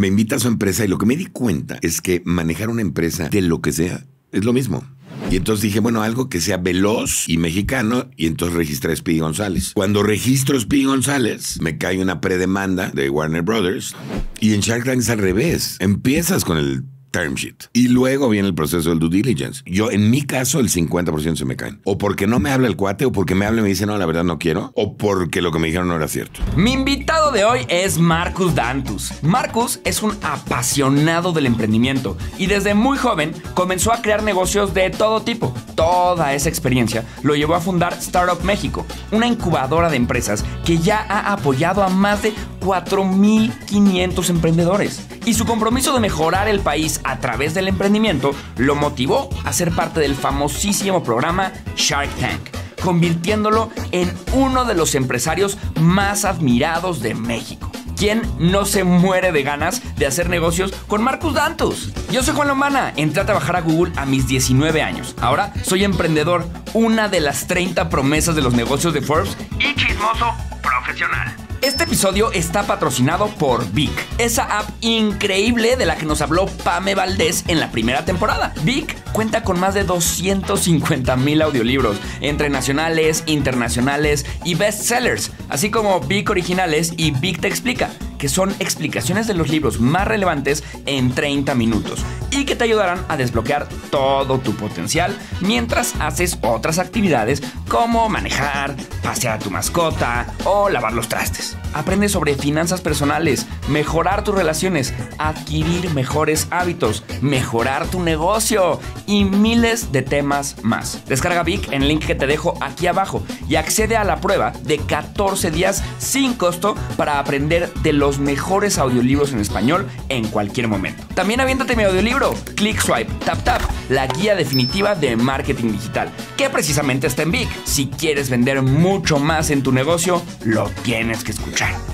me invita a su empresa y lo que me di cuenta es que manejar una empresa de lo que sea es lo mismo. Y entonces dije, bueno, algo que sea veloz y mexicano, y entonces registré a Speedy González. Cuando registro a Speedy González, me cae una predemanda de Warner Brothers, y en Shark Tank es al revés. Empiezas con el term Y luego viene el proceso del due diligence. Yo, en mi caso, el 50% se me caen. O porque no me habla el cuate, o porque me habla y me dice, no, la verdad no quiero, o porque lo que me dijeron no era cierto. Mi invitado de hoy es Marcus Dantus. Marcus es un apasionado del emprendimiento y desde muy joven comenzó a crear negocios de todo tipo. Toda esa experiencia lo llevó a fundar Startup México, una incubadora de empresas que ya ha apoyado a más de 4.500 emprendedores. Y su compromiso de mejorar el país a través del emprendimiento lo motivó a ser parte del famosísimo programa Shark Tank, convirtiéndolo en uno de los empresarios más admirados de México. ¿Quién no se muere de ganas de hacer negocios con Marcus Dantus? Yo soy Juan Lomana, entré a trabajar a Google a mis 19 años. Ahora soy emprendedor, una de las 30 promesas de los negocios de Forbes y chismoso profesional. Este episodio está patrocinado por Vic, esa app increíble de la que nos habló Pame Valdés en la primera temporada. Vic cuenta con más de 250 mil audiolibros, entre nacionales, internacionales y bestsellers, así como Vic originales y Vic te explica que son explicaciones de los libros más relevantes en 30 minutos y que te ayudarán a desbloquear todo tu potencial mientras haces otras actividades como manejar, pasear a tu mascota o lavar los trastes. Aprende sobre finanzas personales, mejorar tus relaciones, adquirir mejores hábitos, mejorar tu negocio y miles de temas más. Descarga Vic en el link que te dejo aquí abajo y accede a la prueba de 14 días sin costo para aprender de los mejores audiolibros en español en cualquier momento. También aviéntate mi audiolibro, Click Swipe, Tap Tap, la guía definitiva de marketing digital, que precisamente está en Vic. Si quieres vender mucho más en tu negocio, lo tienes que escuchar.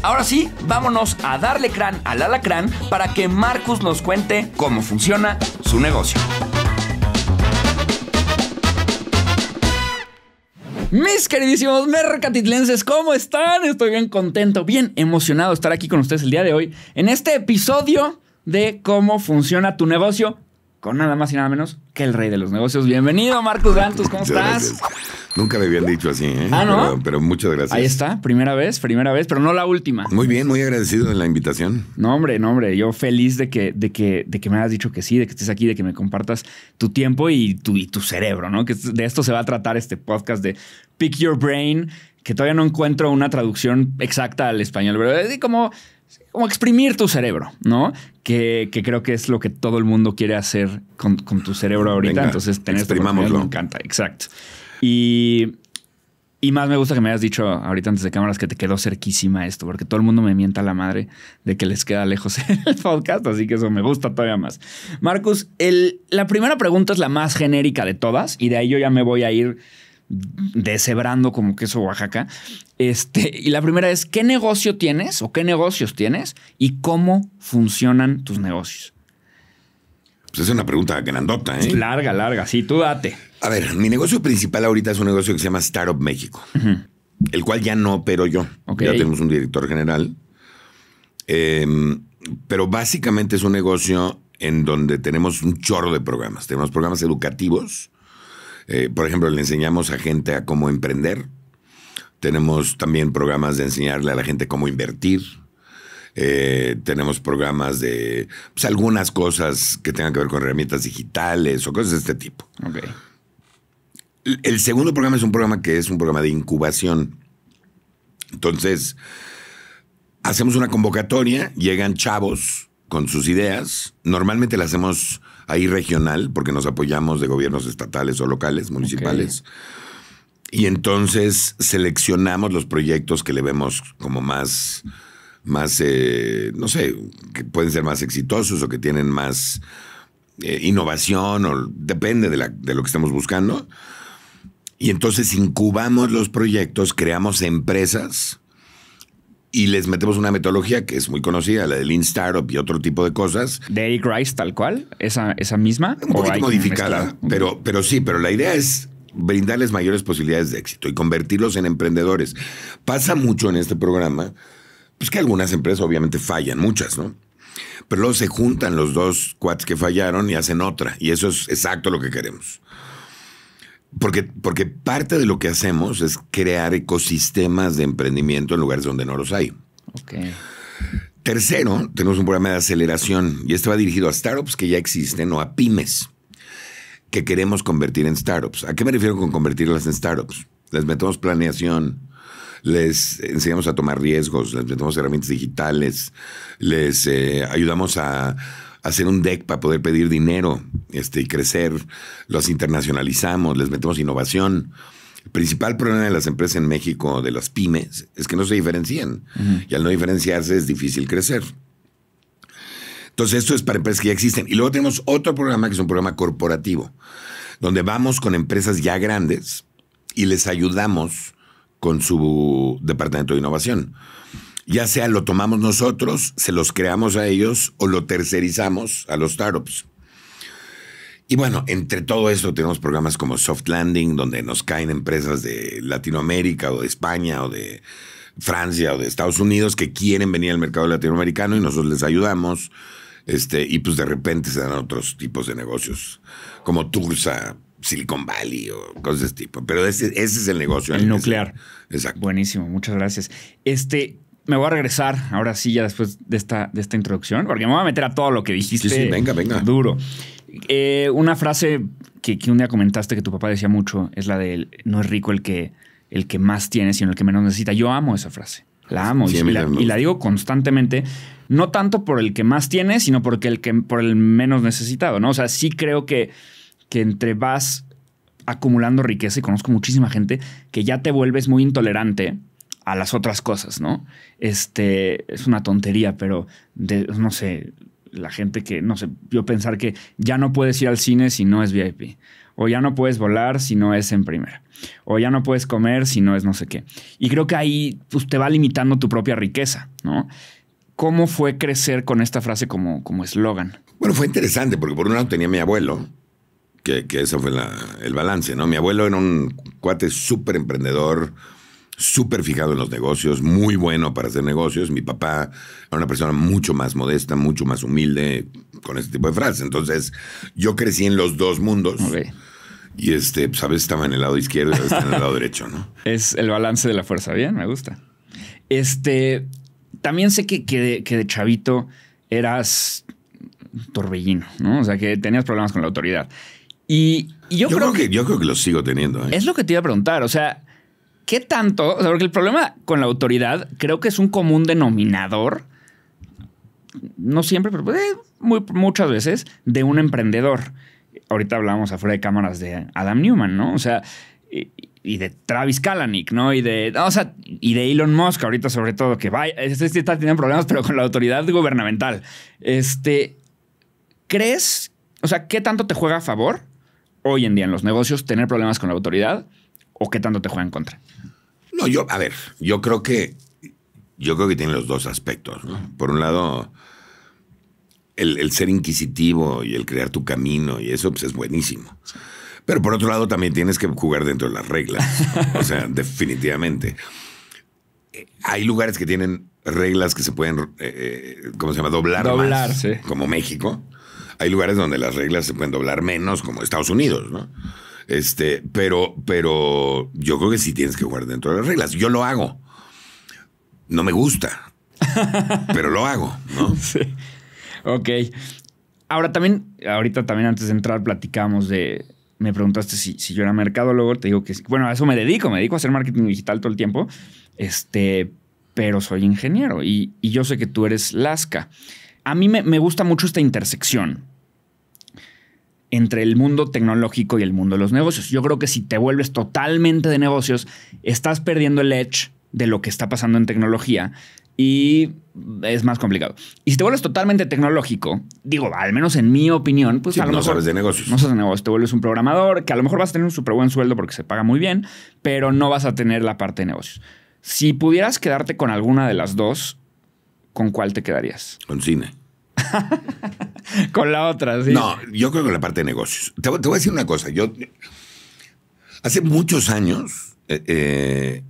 Ahora sí, vámonos a darle crán al alacrán para que Marcus nos cuente cómo funciona su negocio. Mis queridísimos mercatitlenses, ¿cómo están? Estoy bien contento, bien emocionado de estar aquí con ustedes el día de hoy en este episodio de cómo funciona tu negocio con nada más y nada menos que el rey de los negocios. Bienvenido, Marcos Gantos! ¿cómo estás? Nunca me habían dicho así, ¿eh? Ah, ¿no? Pero, muchas gracias. Ahí está, primera vez, primera vez, pero no la última. Muy bien, muy agradecido de la invitación. No, hombre, no, hombre, yo feliz de que, de que, de que me hayas dicho que sí, de que estés aquí, de que me compartas tu tiempo y tu, y tu cerebro, ¿no? Que de esto se va a tratar este podcast de Pick Your Brain, que todavía no encuentro una traducción exacta al español, pero es como como exprimir tu cerebro, ¿no? Que, creo que es lo que todo el mundo quiere hacer con, tu cerebro ahorita. Entonces, tener exprimámoslo. Me encanta, exacto. Y, y más me gusta que me hayas dicho ahorita antes de cámaras que te quedó cerquísima esto, porque todo el mundo me mienta la madre de que les queda lejos el podcast, así que eso me gusta todavía más. Marcus, la primera pregunta es la más genérica de todas y de ahí yo ya me voy a ir cebrando como queso Oaxaca. Este, y la primera es, ¿qué negocio tienes o qué negocios tienes y cómo funcionan tus negocios? Pues es una pregunta grandota, ¿eh? Larga, larga, sí, tú date. A ver, mi negocio principal ahorita es un negocio que se llama Startup México, el cual ya no opero yo. Ya tenemos un director general. Em, pero básicamente es un negocio en donde tenemos un chorro de programas. Tenemos programas educativos, eh, por ejemplo, le enseñamos a gente a cómo emprender. Tenemos también programas de enseñarle a la gente cómo invertir. Eh, tenemos programas de pues, algunas cosas que tengan que ver con herramientas digitales o cosas de este tipo. El, el segundo programa es un programa que es un programa de incubación. Entonces, hacemos una convocatoria, llegan chavos con sus ideas. Normalmente las hacemos ahí regional, porque nos apoyamos de gobiernos estatales o locales, municipales. Y entonces seleccionamos los proyectos que le vemos como más, más eh, no sé, que pueden ser más exitosos o que tienen más eh, innovación, o depende de, de lo que estemos buscando. Y entonces incubamos los proyectos, creamos empresas y les metemos una metodología que es muy conocida, la del Lean Startup y otro tipo de cosas. ¿De Eric Rice tal cual? ¿Esa, esa misma? Un poquito modificada, pero, pero sí, pero la idea es brindarles mayores posibilidades de éxito y convertirlos en emprendedores. Pasa mucho en este programa, pues que algunas empresas obviamente fallan, muchas, ¿no? Pero luego se juntan los dos cuads que fallaron y hacen otra. Y eso es exacto lo que queremos porque, porque parte de lo que hacemos es crear ecosistemas de emprendimiento en lugares donde no los hay. Tercero, tenemos un programa de aceleración y este va dirigido a startups que ya existen o a pymes que queremos convertir en startups. ¿A qué me refiero con convertirlas en startups? Les metemos planeación, les enseñamos a tomar riesgos, les metemos herramientas digitales, les eh, ayudamos a hacer un deck para poder pedir dinero este, y crecer, los internacionalizamos, les metemos innovación. El principal problema de las empresas en México, de las pymes, es que no se diferencian. Y al no diferenciarse es difícil crecer. Entonces, esto es para empresas que ya existen. Y luego tenemos otro programa que es un programa corporativo, donde vamos con empresas ya grandes y les ayudamos con su departamento de innovación. Ya sea lo tomamos nosotros, se los creamos a ellos o lo tercerizamos a los startups. Y bueno, entre todo esto tenemos programas como Soft Landing, donde nos caen empresas de Latinoamérica o de España o de Francia o de Estados Unidos que quieren venir al mercado latinoamericano y nosotros les ayudamos. Este, y pues de repente se dan otros tipos de negocios, como Tursa, Silicon Valley o cosas de este tipo. Pero ese, ese es el negocio. El nuclear. Exacto. Buenísimo, muchas gracias. Este, me voy a regresar ahora sí, ya después de esta, de esta introducción, porque me voy a meter a todo lo que dijiste. Sí, venga, venga. Duro. Eh, una frase que, un día comentaste que tu papá decía mucho es la de no es rico el que, el que más tiene, sino el que menos necesita. Yo amo esa frase. La amo y, la, y, la, digo constantemente, no tanto por el que más tiene, sino porque el que por el menos necesitado, ¿no? O sea, sí creo que, que entre vas acumulando riqueza y conozco muchísima gente que ya te vuelves muy intolerante a las otras cosas, ¿no? Este, es una tontería, pero de, no sé, la gente que, no sé, yo pensar que ya no puedes ir al cine si no es VIP, o ya no puedes volar si no es en primera, o ya no puedes comer si no es no sé qué. Y creo que ahí pues, te va limitando tu propia riqueza, ¿no? ¿Cómo fue crecer con esta frase como eslogan? bueno, fue interesante, porque por un lado tenía mi abuelo, que, eso fue el balance, ¿no? Mi abuelo era un cuate súper emprendedor, súper fijado en los negocios, muy bueno para hacer negocios. Mi papá era una persona mucho más modesta, mucho más humilde, con ese tipo de frases. Entonces, yo crecí en los dos mundos. Y este, ¿sabes? Pues, estaba en el lado izquierdo y estaba en el lado derecho, ¿no? Es el balance de la fuerza. Bien, me gusta. Este, también sé que, que, de, que de chavito eras torbellino, ¿no? O sea, que tenías problemas con la autoridad. Y, yo, creo, que, Yo creo que los sigo teniendo. ¿eh? Es lo que te iba a preguntar. O sea, ¿Qué tanto? porque el problema con la autoridad creo que es un común denominador, no siempre, pero pues, eh, muchas veces, de un emprendedor. Ahorita hablábamos afuera de cámaras de Adam Newman, ¿no? O sea, y, de Travis Kalanick, ¿no? Y de, y de Elon Musk, ahorita sobre todo, que vaya, este está teniendo problemas, pero con la autoridad gubernamental. Este, ¿crees, o sea, qué tanto te juega a favor hoy en día en los negocios tener problemas con la autoridad o qué tanto te juega en contra? No, yo, a ver, yo creo que yo creo que tiene los dos aspectos. Por un lado, el, ser inquisitivo y el crear tu camino y eso pues, es buenísimo. Pero por otro lado también tienes que jugar dentro de las reglas. o sea, definitivamente. Hay lugares que tienen reglas que se pueden, eh, eh, ¿cómo se llama? Doblar. Doblar, más, Como México. Hay lugares donde las reglas se pueden doblar menos, como Estados Unidos, ¿no? Este, pero, pero yo creo que sí tienes que jugar dentro de las reglas. Yo lo hago. No me gusta, pero lo hago, ¿no? Sí. Ok. Ahora también, ahorita también antes de entrar platicamos de, me preguntaste si, si yo era mercadólogo, te digo que bueno, a eso me dedico, me dedico a hacer marketing digital todo el tiempo, este, pero soy ingeniero y, y yo sé que tú eres Lasca. A mí me, me gusta mucho esta intersección, entre el mundo tecnológico y el mundo de los negocios. Yo creo que si te vuelves totalmente de negocios, estás perdiendo el edge de lo que está pasando en tecnología y es más complicado. Y si te vuelves totalmente tecnológico, digo, al menos en mi opinión, pues no Sabes de negocios. No sabes de negocios. Te vuelves un programador que a lo mejor vas a tener un súper buen sueldo porque se paga muy bien, pero no vas a tener la parte de negocios. Si pudieras quedarte con alguna de las dos, ¿con cuál te quedarías? Con cine. con la otra, sí. No, yo creo que la parte de negocios. Te, voy a decir una cosa. Yo hace muchos años eh, eh,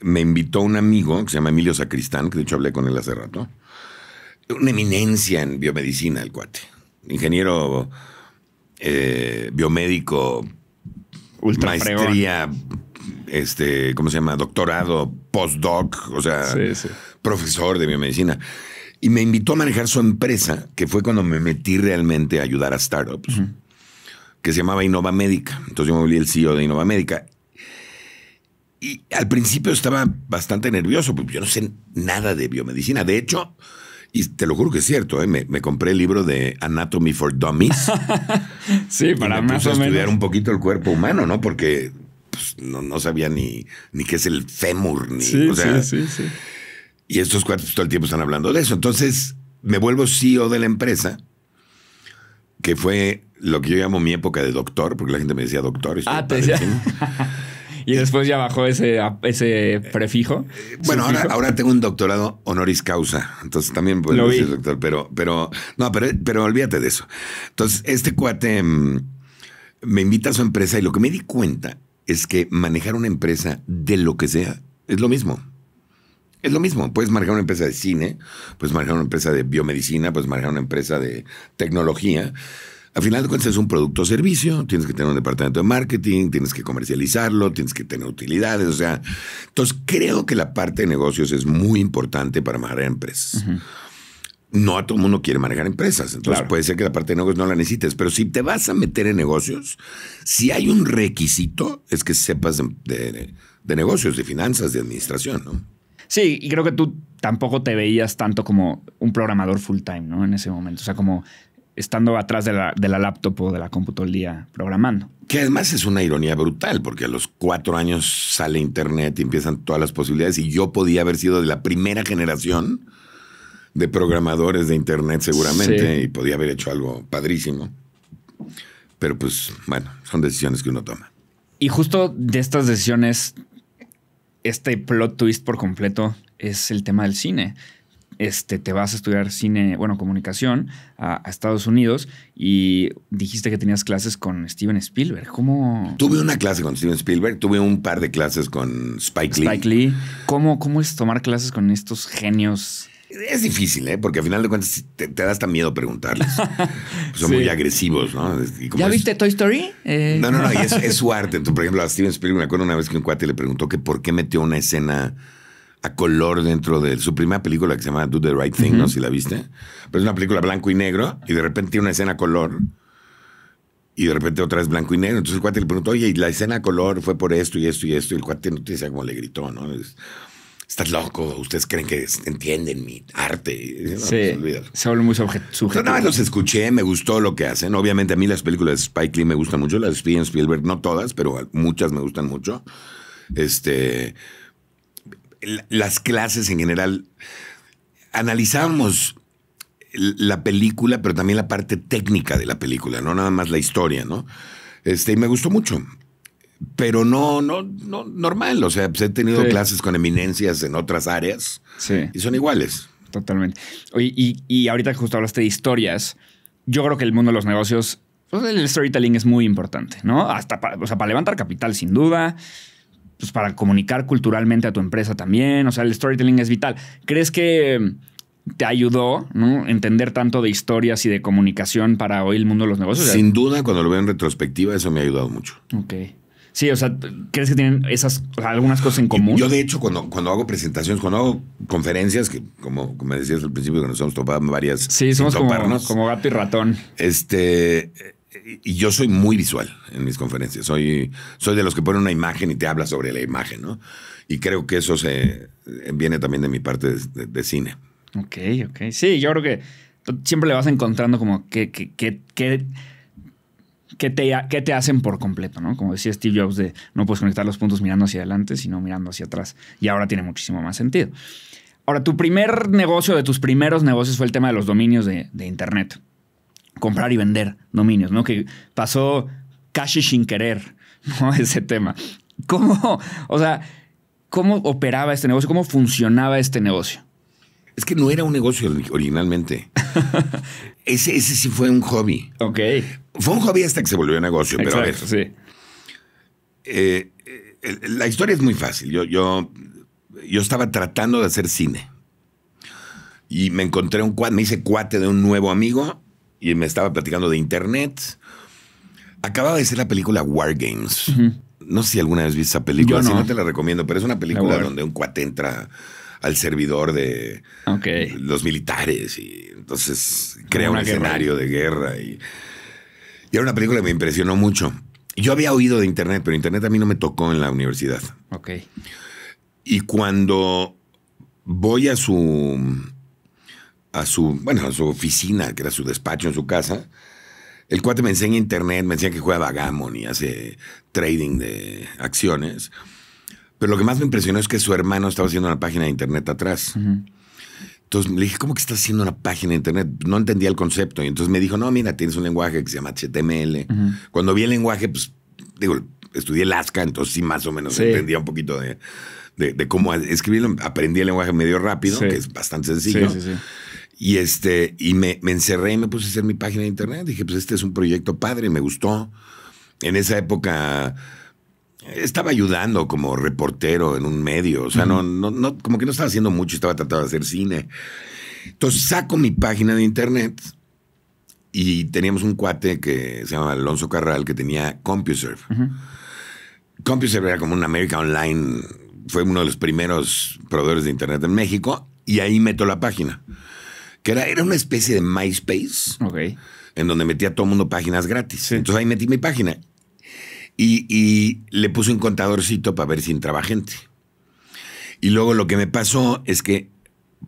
me invitó un amigo que se llama Emilio Sacristán, que de hecho hablé con él hace rato. Una eminencia en biomedicina, el cuate. Ingeniero eh, biomédico, Ultra maestría, este, ¿cómo se llama? Doctorado, postdoc, o sea, profesor de biomedicina y me invitó a manejar su empresa, que fue cuando me metí realmente a ayudar a startups, que se llamaba Innova Médica. Entonces yo me volví el CEO de Innova Médica. Y al principio estaba bastante nervioso, porque yo no sé nada de biomedicina. De hecho, y te lo juro que es cierto, ¿eh? me, compré el libro de Anatomy for Dummies. sí, para a estudiar un poquito el cuerpo humano, ¿no? Porque pues, no, sabía ni, ni qué es el fémur, ni. sí, sí, sí. Y estos cuates todo el tiempo están hablando de eso. Entonces me vuelvo CEO de la empresa, que fue lo que yo llamo mi época de doctor, porque la gente me decía doctor. Ah, y después ya bajó ese, ese prefijo. Eh, bueno, ahora, ahora, tengo un doctorado honoris causa, entonces también puedo decir doctor, pero, pero no, pero, pero olvídate de eso. Entonces, este cuate mm, me invita a su empresa y lo que me di cuenta es que manejar una empresa de lo que sea es lo mismo. Es lo mismo, puedes manejar una empresa de cine, puedes manejar una empresa de biomedicina, puedes manejar una empresa de tecnología. Al final de cuentas es un producto o servicio, tienes que tener un departamento de marketing, tienes que comercializarlo, tienes que tener utilidades, o sea, entonces creo que la parte de negocios es muy importante para manejar empresas. No a todo el mundo quiere manejar empresas, entonces puede ser que la parte de negocios no la necesites, pero si te vas a meter en negocios, si hay un requisito es que sepas de, de negocios, de finanzas, de administración, ¿no? Sí, y creo que tú tampoco te veías tanto como un programador full time, ¿no? En ese momento. O sea, como estando atrás de la, laptop o de la computadora el día programando. Que además es una ironía brutal, porque a los cuatro años sale Internet y empiezan todas las posibilidades, y yo podía haber sido de la primera generación de programadores de Internet seguramente, y podía haber hecho algo padrísimo. Pero pues bueno, son decisiones que uno toma. Y justo de estas decisiones este plot twist por completo es el tema del cine. Este, te vas a estudiar cine, bueno, comunicación a, Estados Unidos y dijiste que tenías clases con Steven Spielberg. ¿Cómo? Tuve una clase con Steven Spielberg, tuve un par de clases con Spike Lee. Spike Lee. ¿Cómo, cómo es tomar clases con estos genios? Es difícil, ¿eh? Porque al final de cuentas te, das miedo preguntarles. Pues son muy agresivos, ¿no? ¿Ya viste Toy Story? Eh. No, no, no. Y es, su arte. por ejemplo, a Steven Spielberg me acuerdo una vez que un cuate le preguntó que por qué metió una escena a color dentro de su primera película que se llama Do the Right Thing, no si la viste. Pero es una película blanco y negro y de repente tiene una escena a color y de repente otra vez blanco y negro. Entonces el cuate le preguntó, oye, y la escena a color fue por esto y esto y esto. Y el cuate no te decía cómo le gritó, ¿no? estás loco, ustedes creen que entienden mi arte. sí, pues, se mucho muy sujeto. No, nada, los escuché, me gustó lo que hacen. Obviamente a mí las películas de Spike Lee me gustan mucho, las de Steven Spielberg, no todas, pero muchas me gustan mucho. Este, las clases en general, analizábamos la película, pero también la parte técnica de la película, no nada más la historia, ¿no? Este, y me gustó mucho pero no, no, no, normal. O sea, pues he tenido clases con eminencias en otras áreas y son iguales. Totalmente. y, y, ahorita justo hablaste de historias. Yo creo que el mundo de los negocios, pues, el storytelling es muy importante, ¿no? Hasta para, o sea, para levantar capital, sin duda. Pues para comunicar culturalmente a tu empresa también. O sea, el storytelling es vital. ¿Crees que te ayudó ¿no? entender tanto de historias y de comunicación para hoy el mundo de los negocios? Sin duda, cuando lo veo en retrospectiva, eso me ha ayudado mucho. Ok. Sí, o sea, ¿crees que tienen esas algunas cosas en común? Yo, de hecho, cuando, cuando hago presentaciones, cuando hago conferencias, que como, me decías al principio, que nos hemos topado varias. Sí, somos como, como, gato y ratón. Este. Y yo soy muy visual en mis conferencias. Soy, soy de los que ponen una imagen y te habla sobre la imagen, ¿no? Y creo que eso se eh, viene también de mi parte de, cine. Ok, ok. Sí, yo creo que siempre le vas encontrando como que, que, que qué te, hacen por completo, ¿no? Como decía Steve Jobs, de no puedes conectar los puntos mirando hacia adelante, sino mirando hacia atrás. Y ahora tiene muchísimo más sentido. Ahora, tu primer negocio de tus primeros negocios fue el tema de los dominios de, Internet. Comprar y vender dominios, ¿no? Que pasó casi sin querer, Ese tema. ¿Cómo, o sea, cómo operaba este negocio? ¿Cómo funcionaba este negocio? Es que no era un negocio originalmente. ese, ese sí fue un hobby. Ok. Fue un hasta que se volvió negocio, pero a ver. Sí. Eh, la historia es muy fácil. Yo, yo, estaba tratando de hacer cine. Y me encontré un cuate, me hice cuate de un nuevo amigo y me estaba platicando de internet. Acababa de hacer la película War Games. No sé si alguna vez viste esa película, si no te la recomiendo, pero es una película donde un cuate entra al servidor de los militares y entonces crea un escenario de guerra y y era una película que me impresionó mucho. Yo había oído de Internet, pero Internet a mí no me tocó en la universidad. Ok. Y cuando voy a su, a su, bueno, a su oficina, que era su despacho en su casa, el cuate me enseña Internet, me enseña que juega Bagamon y hace trading de acciones. Pero lo que más me impresionó es que su hermano estaba haciendo una página de Internet atrás. Entonces le dije, ¿cómo que estás haciendo una página de internet? No entendía el concepto. Y entonces me dijo, no, mira, tienes un lenguaje que se llama HTML. Cuando vi el lenguaje, pues, digo, estudié Lasca, entonces sí, más o menos entendía un poquito de, cómo escribirlo. Aprendí el lenguaje medio rápido, que es bastante sencillo. y este, y me, me, encerré y me puse a hacer mi página de internet. Dije, pues este es un proyecto padre, me gustó. En esa época estaba ayudando como reportero en un medio, o sea, no, no, no, como que no estaba haciendo mucho, estaba tratando de hacer cine. Entonces saco mi página de internet y teníamos un cuate que se llama Alonso Carral que tenía CompuServe. CompuServe era como una América Online, fue uno de los primeros proveedores de internet en México y ahí meto la página, que era, era una especie de MySpace. En donde metía a todo mundo páginas gratis. Entonces ahí metí mi página y, le puse un contadorcito para ver si entraba gente. Y luego lo que me pasó es que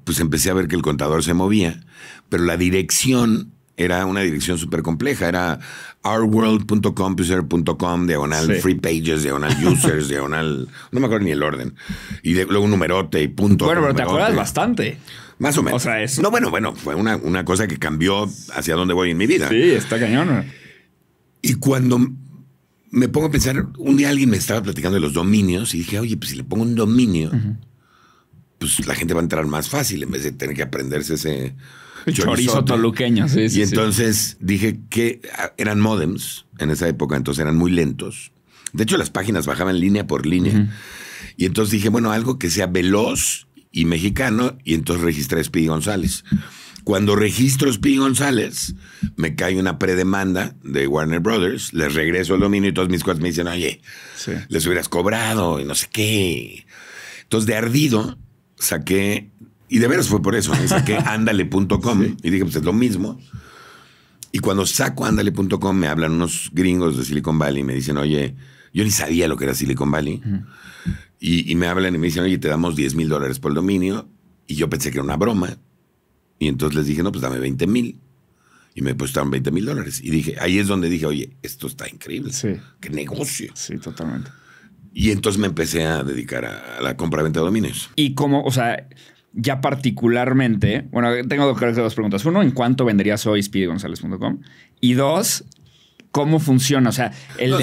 pues empecé a ver que el contador se movía, pero la dirección era una dirección súper compleja, era ourworld.computer.com, diagonal free pages, diagonal users, diagonal, no me acuerdo ni el orden, y de, luego un numerote y punto. Bueno, pero te acuerdas bastante. Más o menos. O sea, eso. No, bueno, bueno, fue una, una cosa que cambió hacia dónde voy en mi vida. Sí, está cañón. Y cuando me pongo a pensar, un día alguien me estaba platicando de los dominios y dije, oye, pues si le pongo un dominio, pues la gente va a entrar más fácil en vez de tener que aprenderse ese chorizo, toluqueño. y entonces dije que eran modems en esa época, entonces eran muy lentos. De hecho, las páginas bajaban línea por línea. Y entonces dije, bueno, algo que sea veloz y mexicano, y entonces registré a Speedy González. Cuando registro Spin González, me cae una predemanda de Warner Brothers, les regreso el dominio y todos mis cuates me dicen, oye, les hubieras cobrado y no sé qué. Entonces, de ardido, saqué, y de veras fue por eso, ¿eh? saqué andale.com y dije, pues es lo mismo. Y cuando saco andale.com me hablan unos gringos de Silicon Valley y me dicen, oye, yo ni sabía lo que era Silicon Valley. y, y, me hablan y me dicen, oye, te damos 10 mil dólares por el dominio. Y yo pensé que era una broma. Y entonces les dije, no, pues dame 20 mil. Y me prestaron 20 mil dólares. Y dije, ahí es donde dije, oye, esto está increíble. Sí. Qué negocio. Sí, totalmente. Y entonces me empecé a dedicar a, la compra-venta de dominios. Y como, o sea, ya particularmente, bueno, tengo dos, dos preguntas. Uno, ¿en cuánto venderías hoy SpeedyGonzález.com? Y dos, cómo funciona. O sea, el no,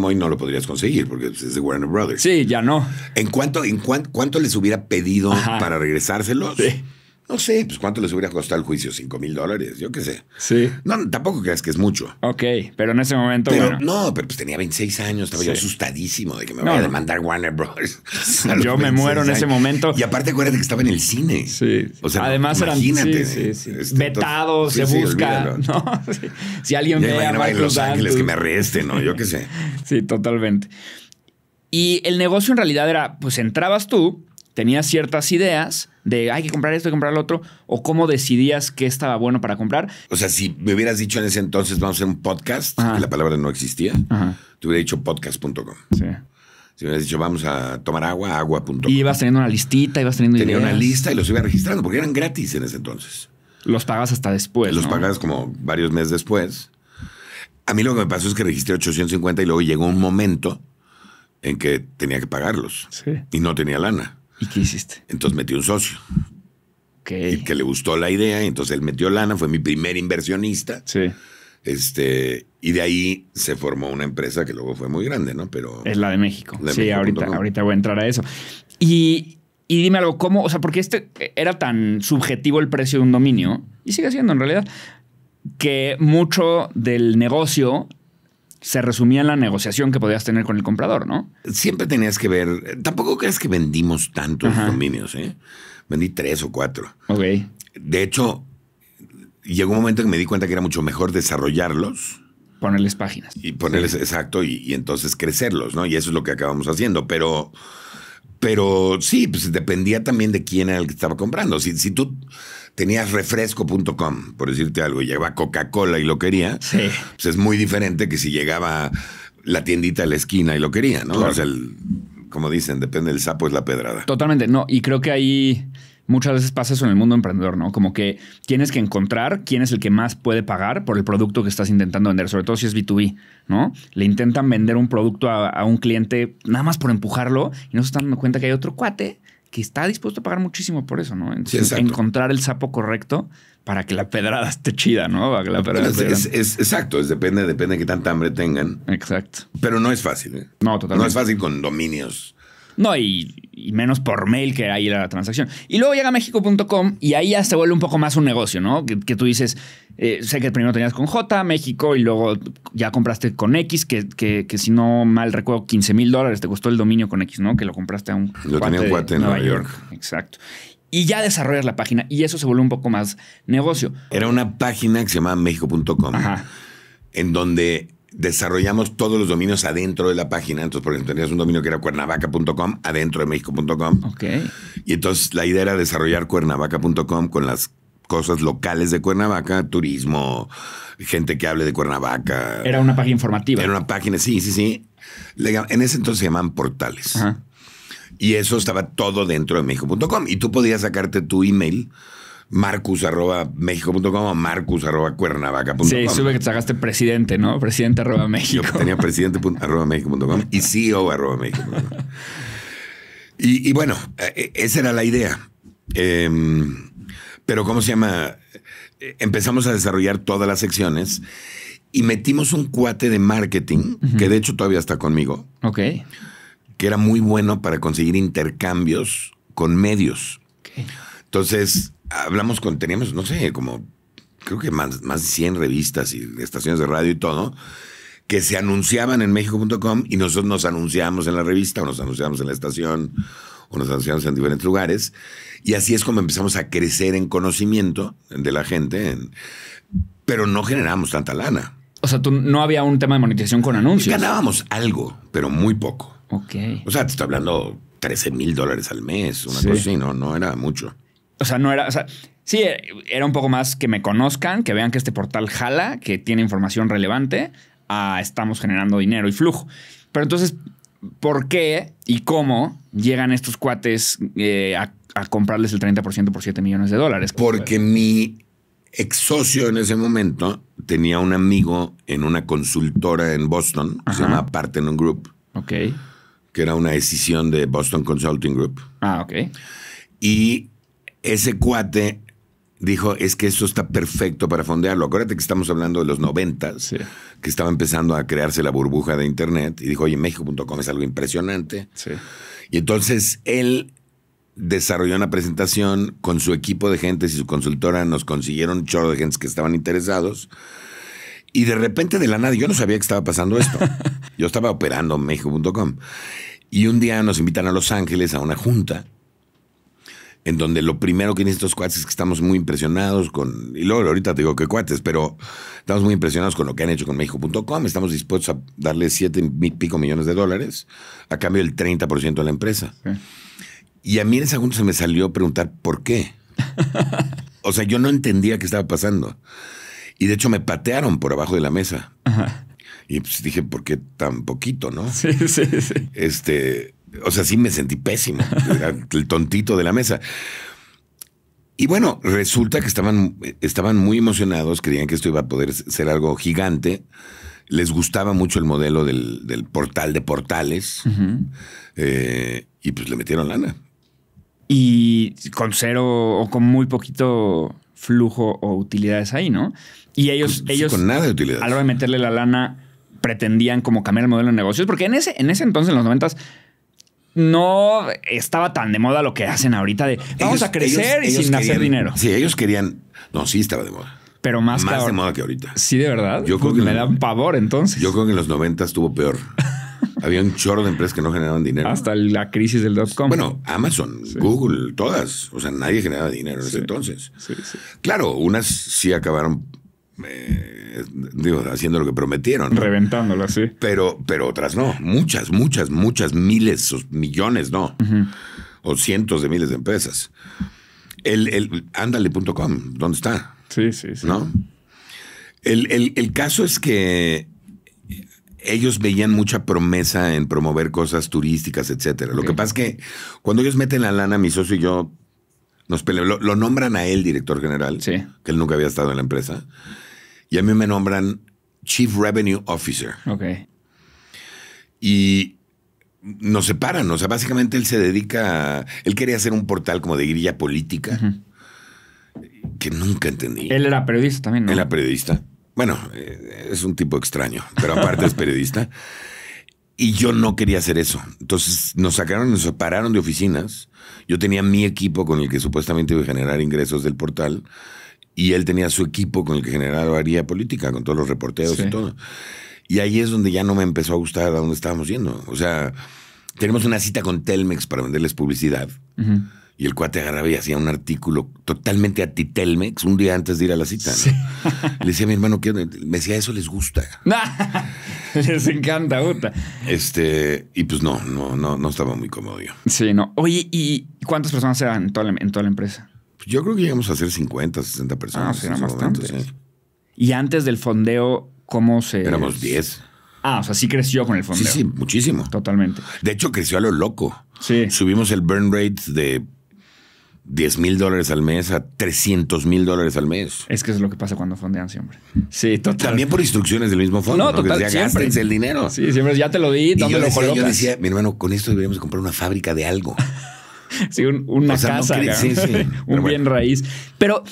hoy no lo podrías conseguir porque es de Warner Brothers. Sí, ya no. ¿En cuánto, en cuánto, cuánto les hubiera pedido para regresárselos? Sí. No sé, pues cuánto les hubiera costado el juicio, cinco mil dólares, yo qué sé. Sí. No, tampoco creas que es mucho. Ok, pero en ese momento. No, pero pues tenía 26 años, estaba yo asustadísimo de que me no. a demandar Warner Bros. yo me muero en ese momento. Y aparte, acuérdate que estaba en el cine. Sí. O sea, además eran. Imagínate. Sí, sí, este, se busca. ¿no? si alguien me a Los Ángeles que pues. me arresten, ¿no? Yo qué sé. sí, totalmente. Y el negocio en realidad era: pues entrabas tú, tenías ciertas ideas de hay que comprar esto, y comprar lo otro, o cómo decidías que estaba bueno para comprar. O sea, si me hubieras dicho en ese entonces vamos a hacer un podcast, Y la palabra no existía, te hubiera dicho podcast.com. Si me hubieras dicho, vamos a tomar agua, agua.com. Y ibas teniendo una listita, ibas teniendo Tenía una lista y los iba registrando, porque eran gratis en ese entonces. Los pagas hasta después. Los pagas pagabas como varios meses después. A mí lo que me pasó es que registré 850 y luego llegó un momento en que tenía que pagarlos. Sí. Y no tenía lana. ¿Y qué hiciste? Entonces metí un socio. que le gustó la idea, entonces él metió lana, fue mi primer inversionista. Sí. Este, y de ahí se formó una empresa que luego fue muy grande, ¿no? Pero. Es la de México. sí, ahorita, voy a entrar a eso. Y, y dime algo, ¿cómo? O sea, porque este era tan subjetivo el precio de un dominio, y sigue siendo en realidad, que mucho del negocio se resumía en la negociación que podías tener con el comprador, ¿no? Siempre tenías que ver. Tampoco crees que vendimos tantos dominios, ¿eh? Vendí tres o cuatro. Ok. De hecho, llegó un momento en que me di cuenta que era mucho mejor desarrollarlos. Ponerles páginas. Y ponerles, exacto, y, entonces crecerlos, ¿no? Y eso es lo que acabamos haciendo. Pero, pero sí, pues dependía también de quién era el que estaba comprando. Si, si tú tenías refresco.com, por decirte algo, y llegaba Coca-Cola y lo quería, sí. pues es muy diferente que si llegaba la tiendita a la esquina y lo quería, ¿no? O sea, como dicen, depende del sapo es la pedrada. Totalmente, no, y creo que ahí muchas veces pasa eso en el mundo emprendedor, ¿no? Como que tienes que encontrar quién es el que más puede pagar por el producto que estás intentando vender, sobre todo si es B2B, ¿no? Le intentan vender un producto a un cliente nada más por empujarlo y no se están dando cuenta que hay otro cuate que está dispuesto a pagar muchísimo por eso, ¿no? Entonces, encontrar el sapo correcto para que la pedrada esté chida, ¿no? es, exacto, es, depende, depende de qué tanta hambre tengan. Exacto. Pero no es fácil. ¿eh? No, totalmente. No es fácil con dominios no, y, menos por mail que ahí la transacción. Y luego llega México.com y ahí ya se vuelve un poco más un negocio, ¿no? Que, tú dices, eh, sé que primero tenías con J, México, y luego ya compraste con X, que, si no mal recuerdo, 15 mil dólares te costó el dominio con X, ¿no? Que lo compraste a un lo tenía un en Nueva York. York. Exacto. Y ya desarrollas la página y eso se vuelve un poco más negocio. Era una página que se llamaba México.com, en donde desarrollamos todos los dominios adentro de la página. Entonces, por ejemplo, tenías un dominio que era cuernavaca.com, adentro de México.com. Ok. Y entonces la idea era desarrollar cuernavaca.com con las cosas locales de Cuernavaca, turismo, gente que hable de Cuernavaca. Era una página informativa. Era una página, sí, sí, sí. En ese entonces se llamaban portales. Y eso estaba todo dentro de mexico.com. Y tú podías sacarte tu email marcus arroba o marcus arroba Sí, sube que te sacaste presidente, ¿no? Presidente arroba México. Yo tenía presidente arroba y CEO y, y, bueno, eh, eh, esa era la idea. Em, pero ¿cómo se llama? Eh, empezamos a desarrollar todas las secciones y metimos un cuate de marketing, que de hecho todavía está conmigo. Ok. Que era muy bueno para conseguir intercambios con medios. Entonces, hablamos con, teníamos, no sé, como creo que más, más de 100 revistas y estaciones de radio y todo, que se anunciaban en México.com y nosotros nos anunciábamos en la revista o nos anunciábamos en la estación o nos anunciábamos en diferentes lugares. Y así es como empezamos a crecer en conocimiento de la gente, pero no generábamos tanta lana. O sea, tú no había un tema de monetización con anuncios. Ganábamos algo, pero muy poco. Ok. O sea, te estoy hablando 13 mil dólares al mes, una cosa así, ¿no? No era mucho o sea, no era, o sea, sí, eh, era un poco más que me conozcan, que vean que este portal jala, que tiene información relevante, a estamos generando dinero y flujo. Pero entonces, ¿por qué y cómo llegan estos cuates eh, a, comprarles el 30% por 7 millones de dólares? Porque mi ex socio en ese momento tenía un amigo en una consultora en Boston, se llama Partner Group. Ok. Que era una decisión de Boston Consulting Group. Ah, ok. Y ese cuate dijo, es que esto está perfecto para fondearlo. Acuérdate que estamos hablando de los noventas, que estaba empezando a crearse la burbuja de Internet, y dijo, oye, México.com es algo impresionante. Y entonces él desarrolló una presentación con su equipo de gente y su consultora, nos consiguieron un chorro de gentes que estaban interesados. Y de repente, de la nada, yo no sabía que estaba pasando esto. yo estaba operando México.com. Y un día nos invitan a Los Ángeles a una junta en donde lo primero que dicen estos cuates es que estamos muy impresionados con, y luego ahorita te digo que cuates, pero estamos muy impresionados con lo que han hecho con México.com, estamos dispuestos a darle siete mil pico millones de dólares a cambio del 30% de la empresa. Y a mí en ese momento se me salió preguntar por qué. o sea, yo no entendía qué estaba pasando. Y de hecho me patearon por abajo de la mesa. Y pues dije, ¿por qué tan poquito, no? Sí, sí, sí. Este, o sea, sí me sentí pésimo, el tontito de la mesa. Y bueno, resulta que estaban, estaban muy emocionados, creían que esto iba a poder ser algo gigante. Les gustaba mucho el modelo del, portal de portales. Eh, y pues le metieron lana. Y con cero o con muy poquito flujo o utilidades ahí, ¿no? Y ellos, con, ellos con nada de utilidades. a la hora de meterle la lana, pretendían como cambiar el modelo de negocios, porque en ese, en ese entonces, en los noventas, no estaba tan de moda lo que hacen ahorita de vamos a crecer y sin hacer dinero. Sí, ellos querían. No, sí estaba de moda. Pero más, más de moda que ahorita. Sí, de verdad. Yo creo pues que me da dan pavor entonces. Yo creo que en los 90 estuvo peor. Había un chorro de empresas que no generaban dinero. Hasta la crisis del dot com. Bueno, Amazon, Google, todas. O sea, nadie generaba dinero en ese entonces. Sí, claro, unas sí acabaron eh, digo, haciendo lo que prometieron. ¿no? Reventándola, sí. Pero, pero otras no. Muchas, muchas, muchas, miles, millones, no. O cientos de miles de empresas. El, el ándale.com, ¿dónde está? Sí, sí, sí. ¿No? El, caso es que ellos veían mucha promesa en promover cosas turísticas, etcétera. Lo que pasa es que cuando ellos meten la lana, mi socio y yo nos peleamos. Lo, nombran a él director general, que él nunca había estado en la empresa. Y a mí me nombran Chief Revenue Officer. Ok. Y nos separan, o sea, básicamente él se dedica, a, él quería hacer un portal como de grilla política, que nunca entendí. Él era periodista también, ¿no? Él era periodista. Bueno, eh, es un tipo extraño, pero aparte es periodista. Y yo no quería hacer eso. Entonces nos sacaron, nos separaron de oficinas. Yo tenía mi equipo con el que supuestamente iba a generar ingresos del portal y él tenía su equipo con el que generaba haría política, con todos los reporteros y todo. Y ahí es donde ya no me empezó a gustar a dónde estábamos yendo. O sea, tenemos una cita con Telmex para venderles publicidad. Y el cuate agarraba y hacía un artículo totalmente a ti, telmex un día antes de ir a la cita. Le decía a mi hermano, que me decía, eso les gusta. les encanta, puta. Este, y pues no, no, no, no estaba muy cómodo yo. Sí, no. Oye, ¿y cuántas personas eran en en toda la empresa? Yo creo que llegamos a ser 50, 60 personas. Ah, sí, bastantes. Y antes del fondeo, ¿cómo se...? Éramos 10. Ah, o sea, sí creció con el fondeo. Sí, sí, muchísimo. Totalmente. De hecho, creció a lo loco. Sí. Subimos el burn rate de 10 mil dólares al mes a 300 mil dólares al mes. Es que es lo que pasa cuando fondean siempre. Sí, total. También por instrucciones del mismo fondo. No, total. siempre. el dinero. Sí, siempre ya te lo di, ¿dónde lo Yo decía, mi hermano, con esto deberíamos comprar una fábrica de algo. sí, un, una casa, un bien raíz. Pero,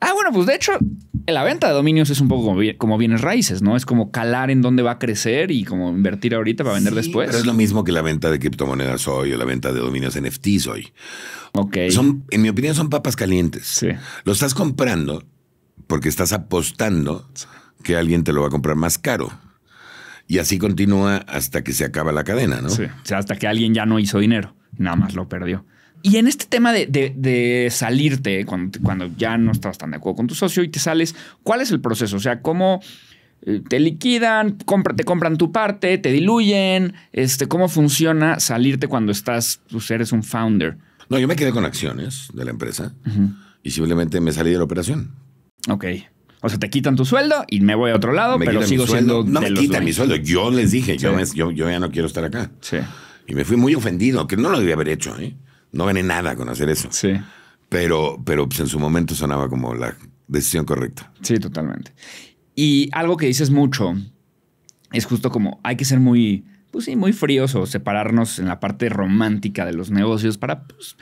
ah, bueno, pues de hecho, la venta de dominios es un poco como, como, bienes raíces, ¿no? Es como calar en dónde va a crecer y como invertir ahorita para vender después. Pero es lo mismo que la venta de criptomonedas hoy o la venta de dominios NFTs hoy. Ok. Son, en mi opinión, son papas calientes. Sí. Lo estás comprando porque estás apostando que alguien te lo va a comprar más caro. Y así continúa hasta que se acaba la cadena, ¿no? Sí. O sea, hasta que alguien ya no hizo dinero, nada más lo perdió. Y en este tema de, salirte eh, cuando, ya no estás tan de acuerdo con tu socio y te sales, ¿cuál es el proceso? O sea, ¿cómo eh, te liquidan, te compran tu parte, te diluyen? Este, ¿Cómo funciona salirte cuando estás, tú pues, eres un founder? No, yo me quedé con acciones de la empresa y simplemente me salí de la operación. Ok. O sea, te quitan tu sueldo y me voy a otro lado, pero sigo siendo. No me quitan mi sueldo. Yo les dije, yo, ya no quiero estar acá. Sí. Y me fui muy ofendido, que no lo debía haber hecho, ¿eh? No gané nada con hacer eso. Sí. Pero, pero pues, en su momento sonaba como la decisión correcta. Sí, totalmente. Y algo que dices mucho es justo como hay que ser muy, pues muy fríos o separarnos en la parte romántica de los negocios para, pues,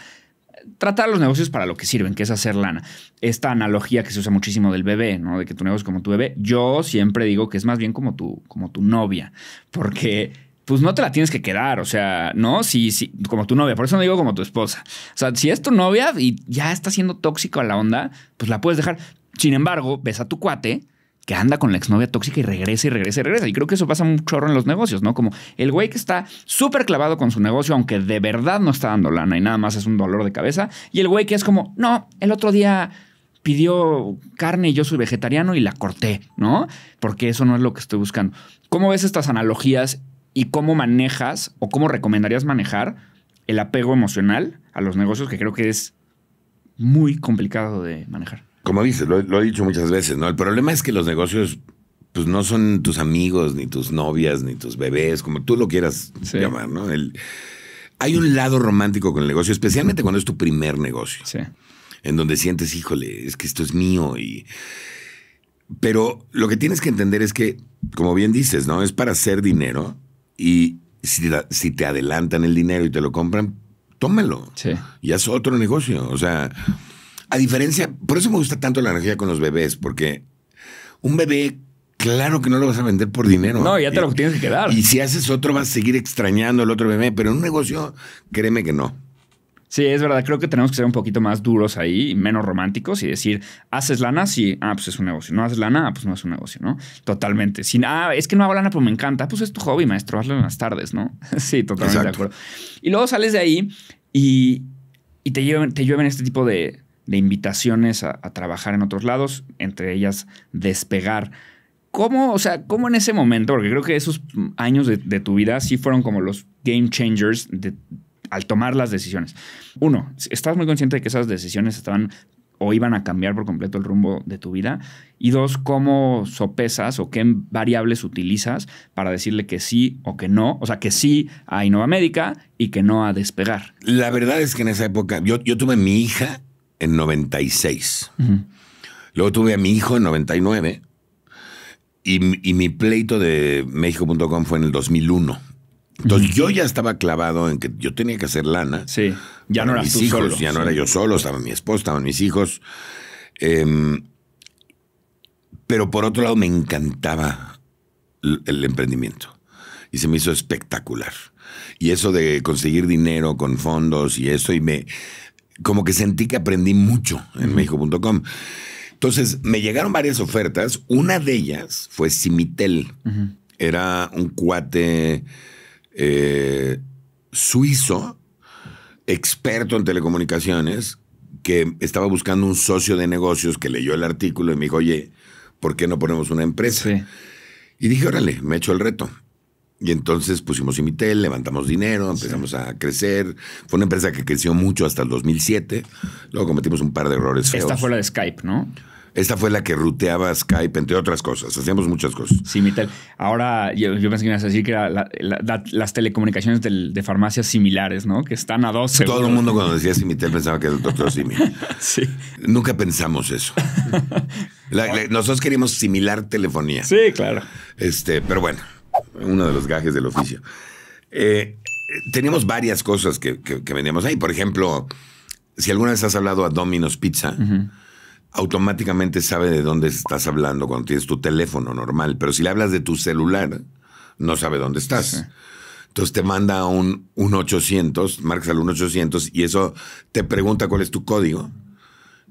tratar los negocios para lo que sirven, que es hacer lana. Esta analogía que se usa muchísimo del bebé, ¿no? De que tu negocio es como tu bebé. Yo siempre digo que es más bien como tu, como tu novia, porque pues no te la tienes que quedar, o sea, no, si, si, como tu novia, por eso no digo como tu esposa. O sea, si es tu novia y ya está siendo tóxico a la onda, pues la puedes dejar. Sin embargo, ves a tu cuate que anda con la exnovia tóxica y regresa y regresa y regresa. Y creo que eso pasa mucho chorro en los negocios, ¿no? Como el güey que está súper clavado con su negocio, aunque de verdad no está dando lana y nada más es un dolor de cabeza. Y el güey que es como, no, el otro día pidió carne y yo soy vegetariano y la corté, ¿no? Porque eso no es lo que estoy buscando. ¿Cómo ves estas analogías y cómo manejas o cómo recomendarías manejar el apego emocional a los negocios, que creo que es muy complicado de manejar. Como dices, lo, he dicho muchas veces, ¿no? El problema es que los negocios pues no son tus amigos, ni tus novias, ni tus bebés, como tú lo quieras llamar, ¿no? El, hay un lado romántico con el negocio, especialmente cuando es tu primer negocio. Sí. En donde sientes, híjole, es que esto es mío y... Pero lo que tienes que entender es que, como bien dices, ¿no? Es para hacer dinero y si te, si te adelantan el dinero y te lo compran, tómalo. Sí. Y haz otro negocio. O sea, a diferencia, por eso me gusta tanto la energía con los bebés, porque un bebé Claro que no lo vas a vender por dinero. No, ya te lo tienes que quedar. Y si haces otro, vas a seguir extrañando al otro bebé, pero en un negocio, créeme que no. Sí, es verdad. Creo que tenemos que ser un poquito más duros ahí, menos románticos y decir, ¿haces lana? Sí, ah, pues es un negocio. ¿No haces lana? Ah, pues no es un negocio, ¿no? Totalmente. Sin, ah, es que no hago lana, pues me encanta. Pues es tu hobby, maestro. Hazlo en las tardes, ¿no? sí, totalmente de acuerdo. Y luego sales de ahí y, te, te llueven este tipo de, invitaciones a, trabajar en otros lados, entre ellas despegar. ¿Cómo, o sea, cómo en ese momento, porque creo que esos años de tu vida sí fueron como los game changers de al tomar las decisiones. Uno, estás muy consciente de que esas decisiones estaban o iban a cambiar por completo el rumbo de tu vida. Y dos, cómo sopesas o qué variables utilizas para decirle que sí o que no, o sea, que sí a Innova y que no a despegar. La verdad es que en esa época, yo, tuve a mi hija en 96, luego tuve a mi hijo en 99 y, y mi pleito de México.com fue en el 2001. Entonces yo ya estaba clavado en que yo tenía que hacer lana. Sí, ya no era mis tú solo. Ya no era yo solo, estaba mi esposa, estaban mis hijos. Em, pero por otro lado me encantaba el emprendimiento y se me hizo espectacular. Y eso de conseguir dinero con fondos y eso, y me como que sentí que aprendí mucho en México.com. Entonces, me llegaron varias ofertas. Una de ellas fue Simitel. Era un cuate eh, suizo, experto en telecomunicaciones, que estaba buscando un socio de negocios que leyó el artículo y me dijo, oye, ¿por qué no ponemos una empresa? Y dije, órale, me hecho el reto. Y entonces pusimos Imitel, levantamos dinero, empezamos a crecer. Fue una empresa que creció mucho hasta el 2007. Luego cometimos un par de errores feos. Esta fue la de Skype, ¿no? Esta fue la que ruteaba Skype, entre otras cosas. Hacíamos muchas cosas. Simitel. Ahora, yo, pensé que ibas a decir que las telecomunicaciones de, farmacias similares, ¿no? Que están a dos. Todo el mundo cuando decía Simitel pensaba que era el doctor Simi. sí. Nunca pensamos eso. nosotros queríamos similar telefonía. Sí, claro. Este, pero bueno, uno de los gajes del oficio. Eh, teníamos varias cosas que, vendíamos ahí. Por ejemplo, si alguna vez has hablado a Domino's Pizza automáticamente sabe de dónde estás hablando cuando tienes tu teléfono normal, pero si le hablas de tu celular, no sabe dónde estás. Entonces te manda un, un 800, marcas al 1800 y eso te pregunta cuál es tu código.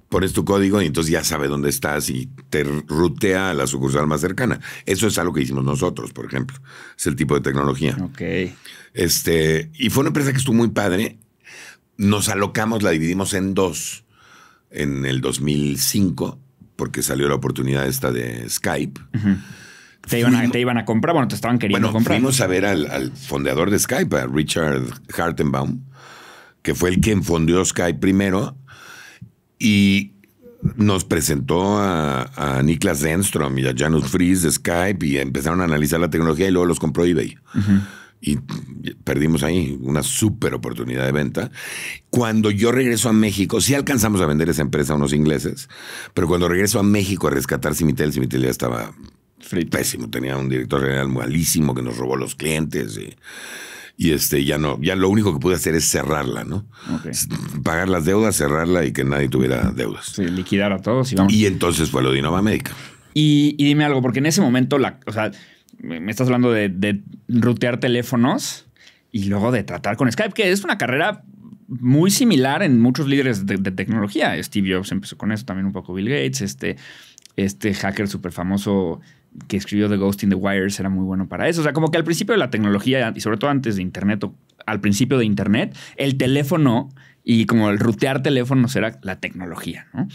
Pones tu código y entonces ya sabe dónde estás y te rutea a la sucursal más cercana. Eso es algo que hicimos nosotros, por ejemplo. Es el tipo de tecnología. Ok. Este, y fue una empresa que estuvo muy padre. Nos alocamos, la dividimos en dos en el 2005, porque salió la oportunidad esta de Skype. te, iban a, comprar, bueno, te estaban queriendo comprar. Fuimos a ver al, fundador de Skype, a Richard Hartenbaum, que fue el quien fundió Skype primero, y nos presentó a, Niklas Denstrom y a Janus Fries de Skype y empezaron a analizar la tecnología y luego los compró eBay y perdimos ahí una súper oportunidad de venta. Cuando yo regreso a México, sí alcanzamos a vender esa empresa a unos ingleses, pero cuando regreso a México a rescatar Cimitel, Cimitel ya estaba pésimo. Tenía un director general malísimo que nos robó los clientes y, este, ya no, ya lo único que pude hacer es cerrarla, ¿no? Pagar las deudas, cerrarla y que nadie tuviera deudas. Sí, liquidar a todos y vamos. Y entonces fue lo de Innova Y, dime algo, porque en ese momento, la, o me estás hablando de, rutear teléfonos y luego de tratar con Skype, que es una carrera muy similar en muchos líderes de, tecnología. Steve Jobs empezó con eso, también un poco Bill Gates, este, este hacker súper famoso que escribió The Ghost in the Wires era muy bueno para eso. O sea, como que al principio de la tecnología, y sobre todo antes de Internet, al principio de Internet, el teléfono y como el rutear teléfonos era la tecnología, ¿no?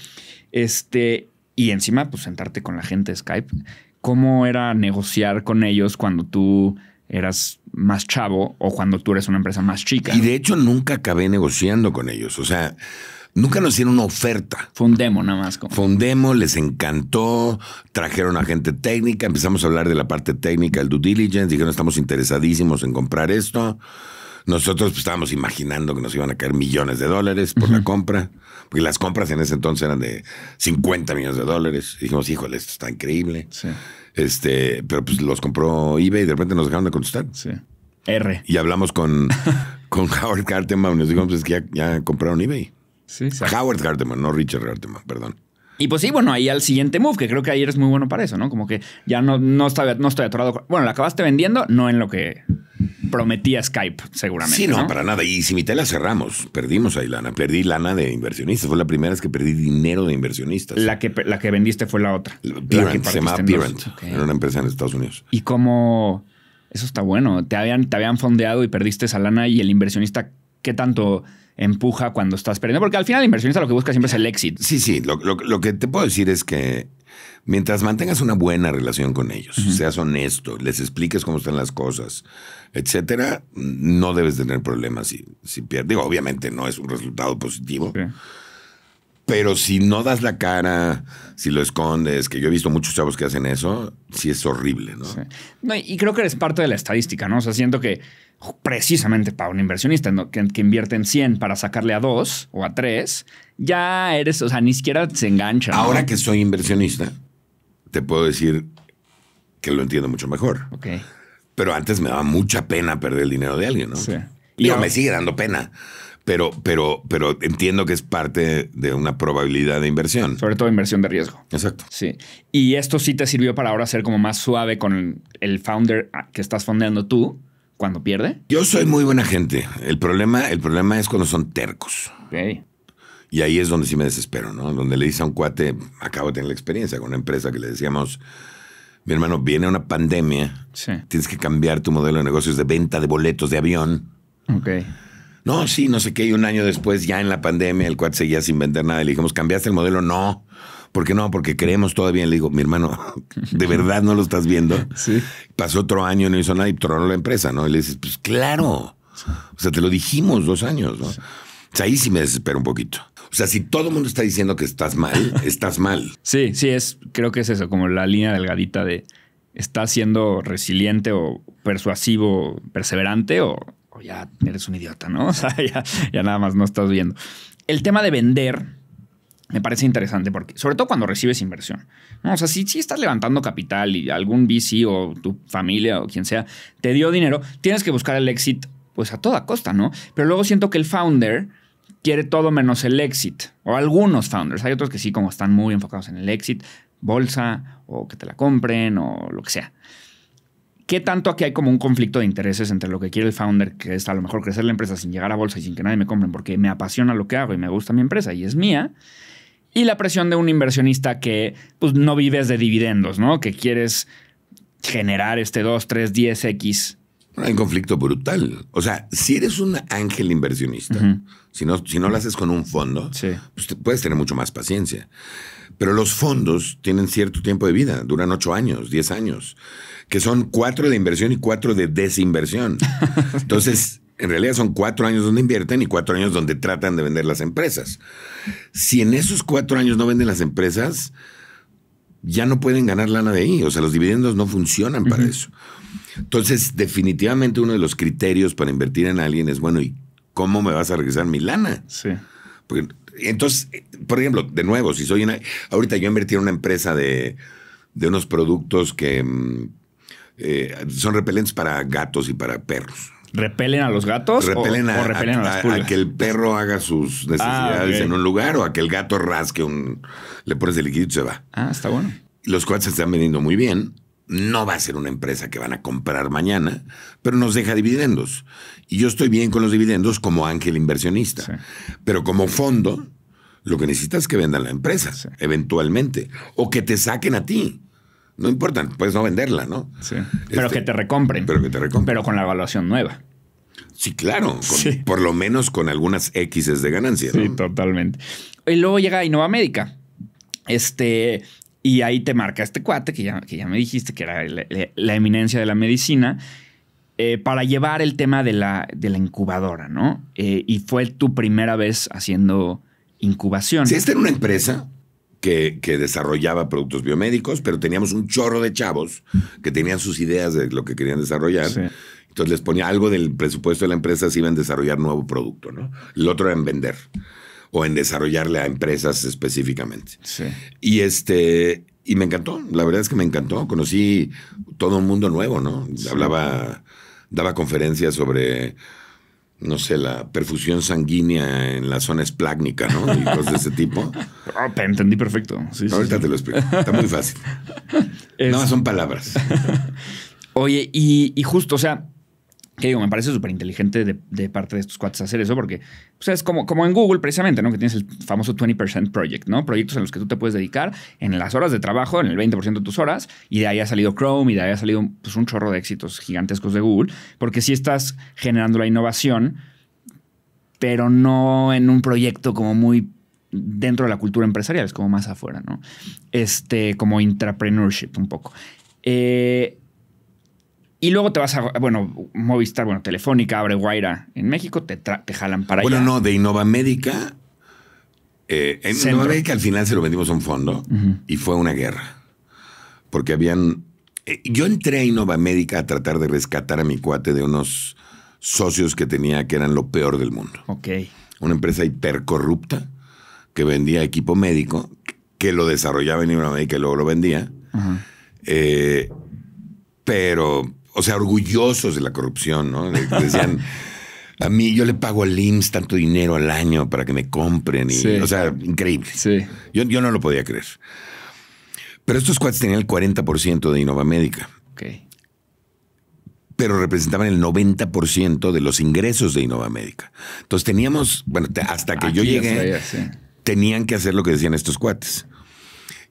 Este, y encima, pues sentarte con la gente de Skype, cómo era negociar con ellos cuando tú eras más chavo o cuando tú eres una empresa más chica. Y de hecho nunca acabé negociando con ellos. O sea, nunca nos hicieron una oferta. Fundemos nada más. Como. Fue les encantó, trajeron a gente técnica, empezamos a hablar de la parte técnica, el due diligence, dijeron estamos interesadísimos en comprar esto. Nosotros pues, estábamos imaginando que nos iban a caer millones de dólares por la compra, porque las compras en ese entonces eran de 50 millones de dólares. dijimos, híjole, esto está increíble. Sí. Este, pero pues los compró eBay y de repente nos dejaron de contestar. Sí. R. Y hablamos con, con Howard Carteman y nos dijimos pues que ya, compraron eBay. Sí, sí. Howard Carteman, no Richard Carteman, perdón. Y pues sí, bueno, ahí al siguiente move, que creo que ayer es muy bueno para eso, ¿no? Como que ya no, no, no estoy atorado. Bueno, la acabaste vendiendo, no en lo que prometía Skype, seguramente. Sí, no, para nada. Y si mi tela cerramos, perdimos ahí lana. Perdí lana de inversionistas. Fue la primera vez que perdí dinero de inversionistas. La que, la que vendiste fue la otra. se llamaba Era una empresa en Estados Unidos. ¿Y cómo? Eso está bueno. Te habían, te habían fondeado y perdiste esa lana y el inversionista, ¿qué tanto empuja cuando estás perdiendo? Porque al final el inversionista lo que busca siempre es el éxito. Sí, sí. lo que te puedo decir es que Mientras mantengas una buena relación con ellos, seas honesto, les expliques cómo están las cosas, etcétera, no debes tener problemas si, si pierdes. Digo, obviamente no es un resultado positivo. Pero si no das la cara, si lo escondes, que yo he visto muchos chavos que hacen eso, sí es horrible, no y creo que eres parte de la estadística, ¿no? O sea, siento que precisamente para un inversionista que, invierte en 100 para sacarle a 2 o a 3, ya eres, o sea, ni siquiera se engancha. Ahora que soy inversionista, te puedo decir que lo entiendo mucho mejor. Ok. Pero antes me daba mucha pena perder el dinero de alguien, ¿no? Sí. Y me sigue dando pena. Pero, pero, pero entiendo que es parte de una probabilidad de inversión. Sobre todo inversión de riesgo. Exacto. Sí. Y esto sí te sirvió para ahora ser como más suave con el founder que estás fondeando tú cuando pierde? Yo soy muy buena gente. El problema, el problema es cuando son tercos. Okay. Y ahí es donde sí me desespero, ¿no? Donde le dice a un cuate, acabo de tener la experiencia con una empresa que le decíamos, mi hermano, viene una pandemia, sí. tienes que cambiar tu modelo de negocios de venta de boletos de avión. Ok. No, sí, no sé qué. Y un año después, ya en la pandemia, el cuate seguía sin vender nada. le dijimos, ¿cambiaste el modelo? No qué no, porque creemos todavía. Le digo, mi hermano, ¿de verdad no lo estás viendo? Sí. Pasó otro año, no hizo nada y tronó la empresa, ¿no? Y le dices, pues claro. O sea, te lo dijimos dos años, ¿no? O sea, ahí sí me desespero un poquito. O sea, si todo el mundo está diciendo que estás mal, estás mal. Sí, sí, es, creo que es eso, como la línea delgadita de estás siendo resiliente o persuasivo, perseverante, o, ya eres un idiota, ¿no? O sea, ya nada más no estás viendo. El tema de vender me parece interesante, porque, sobre todo cuando recibes inversión. O sea, si, si, estás levantando capital y algún VC o tu familia o quien sea te dio dinero, tienes que buscar el exit pues a toda costa, ¿no? Pero luego siento que el founder quiere todo menos el exit, o algunos founders. Hay otros que sí, como están muy enfocados en el exit, bolsa, o que te la compren, o lo que sea. ¿Qué tanto aquí hay como un conflicto de intereses entre lo que quiere el founder, que es a lo mejor crecer la empresa sin llegar a bolsa y sin que nadie me compren, porque me apasiona lo que hago y me gusta mi empresa y es mía? y la presión de un inversionista que pues, no vives de dividendos, ¿no? Que quieres generar este 2, 3, 10X. Hay un conflicto brutal. O sea, si eres un ángel inversionista, si, no, si no lo haces con un fondo, pues puedes tener mucho más paciencia. Pero los fondos tienen cierto tiempo de vida, duran 8 años, 10 años, que son 4 de inversión y 4 de desinversión. Entonces, en realidad son cuatro años donde invierten y cuatro años donde tratan de vender las empresas. Si en esos cuatro años no venden las empresas, ya no pueden ganar lana de ahí. O sea, los dividendos no funcionan para eso. Entonces, definitivamente uno de los criterios para invertir en alguien es, bueno, ¿y cómo me vas a regresar mi lana? Sí. Porque, entonces, por ejemplo, de nuevo, si soy una... Ahorita yo invertí en una empresa de, unos productos que mm, eh, son repelentes para gatos y para perros repelen a los gatos o, a, repelen a, que el perro haga sus ah, necesidades en un lugar o a que el gato rasque un. Le pones el líquido y se va. Ah, está bueno. Los cuates se están vendiendo muy bien. No va a ser una empresa que van a comprar mañana, pero nos deja dividendos. Y yo estoy bien con los dividendos como ángel inversionista. Pero como fondo, lo que necesitas es que vendan la empresa, eventualmente. O que te saquen a ti. No importa, puedes no venderla, ¿no? Sí. Este, pero que te recompren. Pero que te recompren. Pero con la evaluación nueva. Sí, claro. Por lo menos con algunas X de ganancia. Sí, totalmente. Y luego llega Innova Médica. Este, y ahí te marca este cuate que ya, ya me dijiste que era la, eminencia de la medicina. Eh, para llevar el tema de la, de la incubadora, ¿no? Eh, y fue tu primera vez haciendo incubación. Si está en una empresa, que, desarrollaba productos biomédicos, pero teníamos un chorro de chavos que tenían sus ideas de lo que querían desarrollar. Entonces les ponía algo del presupuesto de la empresa si iban a desarrollar nuevo producto, ¿no? El otro era en vender o en desarrollarle a empresas específicamente. Sí. Y este y me encantó, la verdad es que me encantó, conocí todo un mundo nuevo, ¿no? Hablaba daba conferencias sobre no sé, la perfusión sanguínea en la zona esplácnica, ¿no? Y cosas de ese tipo. Oh, entendí perfecto. Sí, ahorita te lo explico. Está muy fácil. Nada No, son palabras. Oye, y justo, o sea, que digo, me parece súper inteligente de, parte de estos cuates hacer eso, porque sea, pues, es como, como en Google precisamente, ¿no? Que tienes el famoso 20% project, ¿no? Proyectos en los que tú te puedes dedicar en las horas de trabajo, en el 20% de tus horas, y de ahí ha salido Chrome y de ahí ha salido pues, un chorro de éxitos gigantescos de Google, porque si sí estás generando la innovación, pero no en un proyecto como muy dentro de la cultura empresarial, es como más afuera, ¿no? Este, como intrapreneurship un poco. Eh, y luego te vas a, bueno, Movistar, bueno, Telefónica, Abre Guaira en México, te, te jalan para allá. Bueno, no, de Innovamédica. Eh, en Innova al final se lo vendimos a un fondo y fue una guerra. Porque habían. Eh, yo entré a Médica a tratar de rescatar a mi cuate de unos socios que tenía que eran lo peor del mundo. Ok. Una empresa hipercorrupta que vendía equipo médico, que lo desarrollaba en Médica y luego lo vendía. Eh, pero o sea, orgullosos de la corrupción, ¿no? Decían, a mí yo le pago al IMSS tanto dinero al año para que me compren. O sea, increíble. Sí. Yo, no lo podía creer. Pero estos cuates tenían el 40% de Innova Médica. Pero representaban el 90% de los ingresos de Innova Entonces teníamos, bueno, hasta que yo llegué, tenían que hacer lo que decían estos cuates.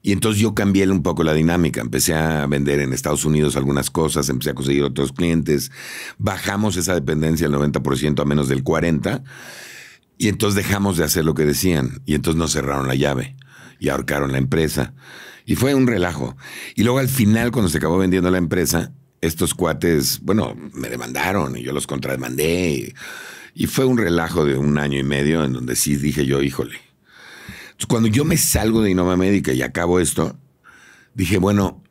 Y entonces yo cambié un poco la dinámica. Empecé a vender en Estados Unidos algunas cosas, empecé a conseguir otros clientes. Bajamos esa dependencia al 90% a menos del 40%. Y entonces dejamos de hacer lo que decían. Y entonces nos cerraron la llave y ahorcaron la empresa. Y fue un relajo. Y luego al final, cuando se acabó vendiendo la empresa, estos cuates, bueno, me demandaron y yo los contrademandé. Y, y fue un relajo de un año y medio en donde sí dije yo, híjole cuando yo me salgo de Innova Médica y acabo esto, dije, bueno,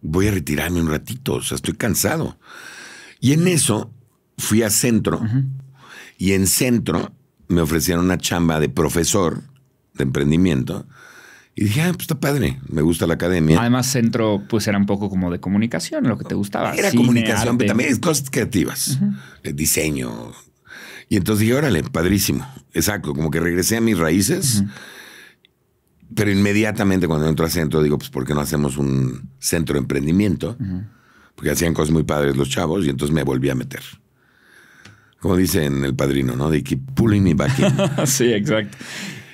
voy a retirarme un ratito, o sea, estoy cansado. Y en eso fui a centro y en centro me ofrecieron una chamba de profesor de emprendimiento. Y dije, ah, pues está padre, me gusta la academia. Además, centro, pues era un poco como de comunicación, lo que te gustaba. Era comunicación, pero también cosas creativas, uh diseño, y entonces dije, órale, padrísimo. Exacto, como que regresé a mis raíces. Pero inmediatamente cuando entro a centro, digo, pues, ¿por qué no hacemos un centro de emprendimiento? Porque hacían cosas muy padres los chavos y entonces me volví a meter. Como dice en El Padrino, ¿no? De que pulling me back in. sí, exacto.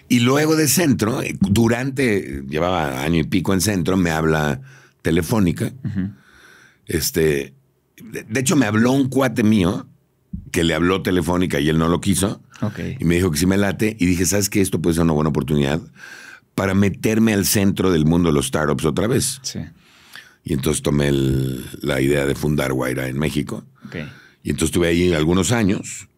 Y luego de centro, durante, llevaba año y pico en centro, me habla telefónica. Este, de, hecho, me habló un cuate mío que le habló telefónica y él no lo quiso. Y me dijo que si me late. Y dije, ¿sabes qué? Esto puede ser una buena oportunidad para meterme al centro del mundo de los startups otra vez. Sí. Y entonces tomé la idea de fundar Guaira en México. Y entonces estuve ahí algunos años.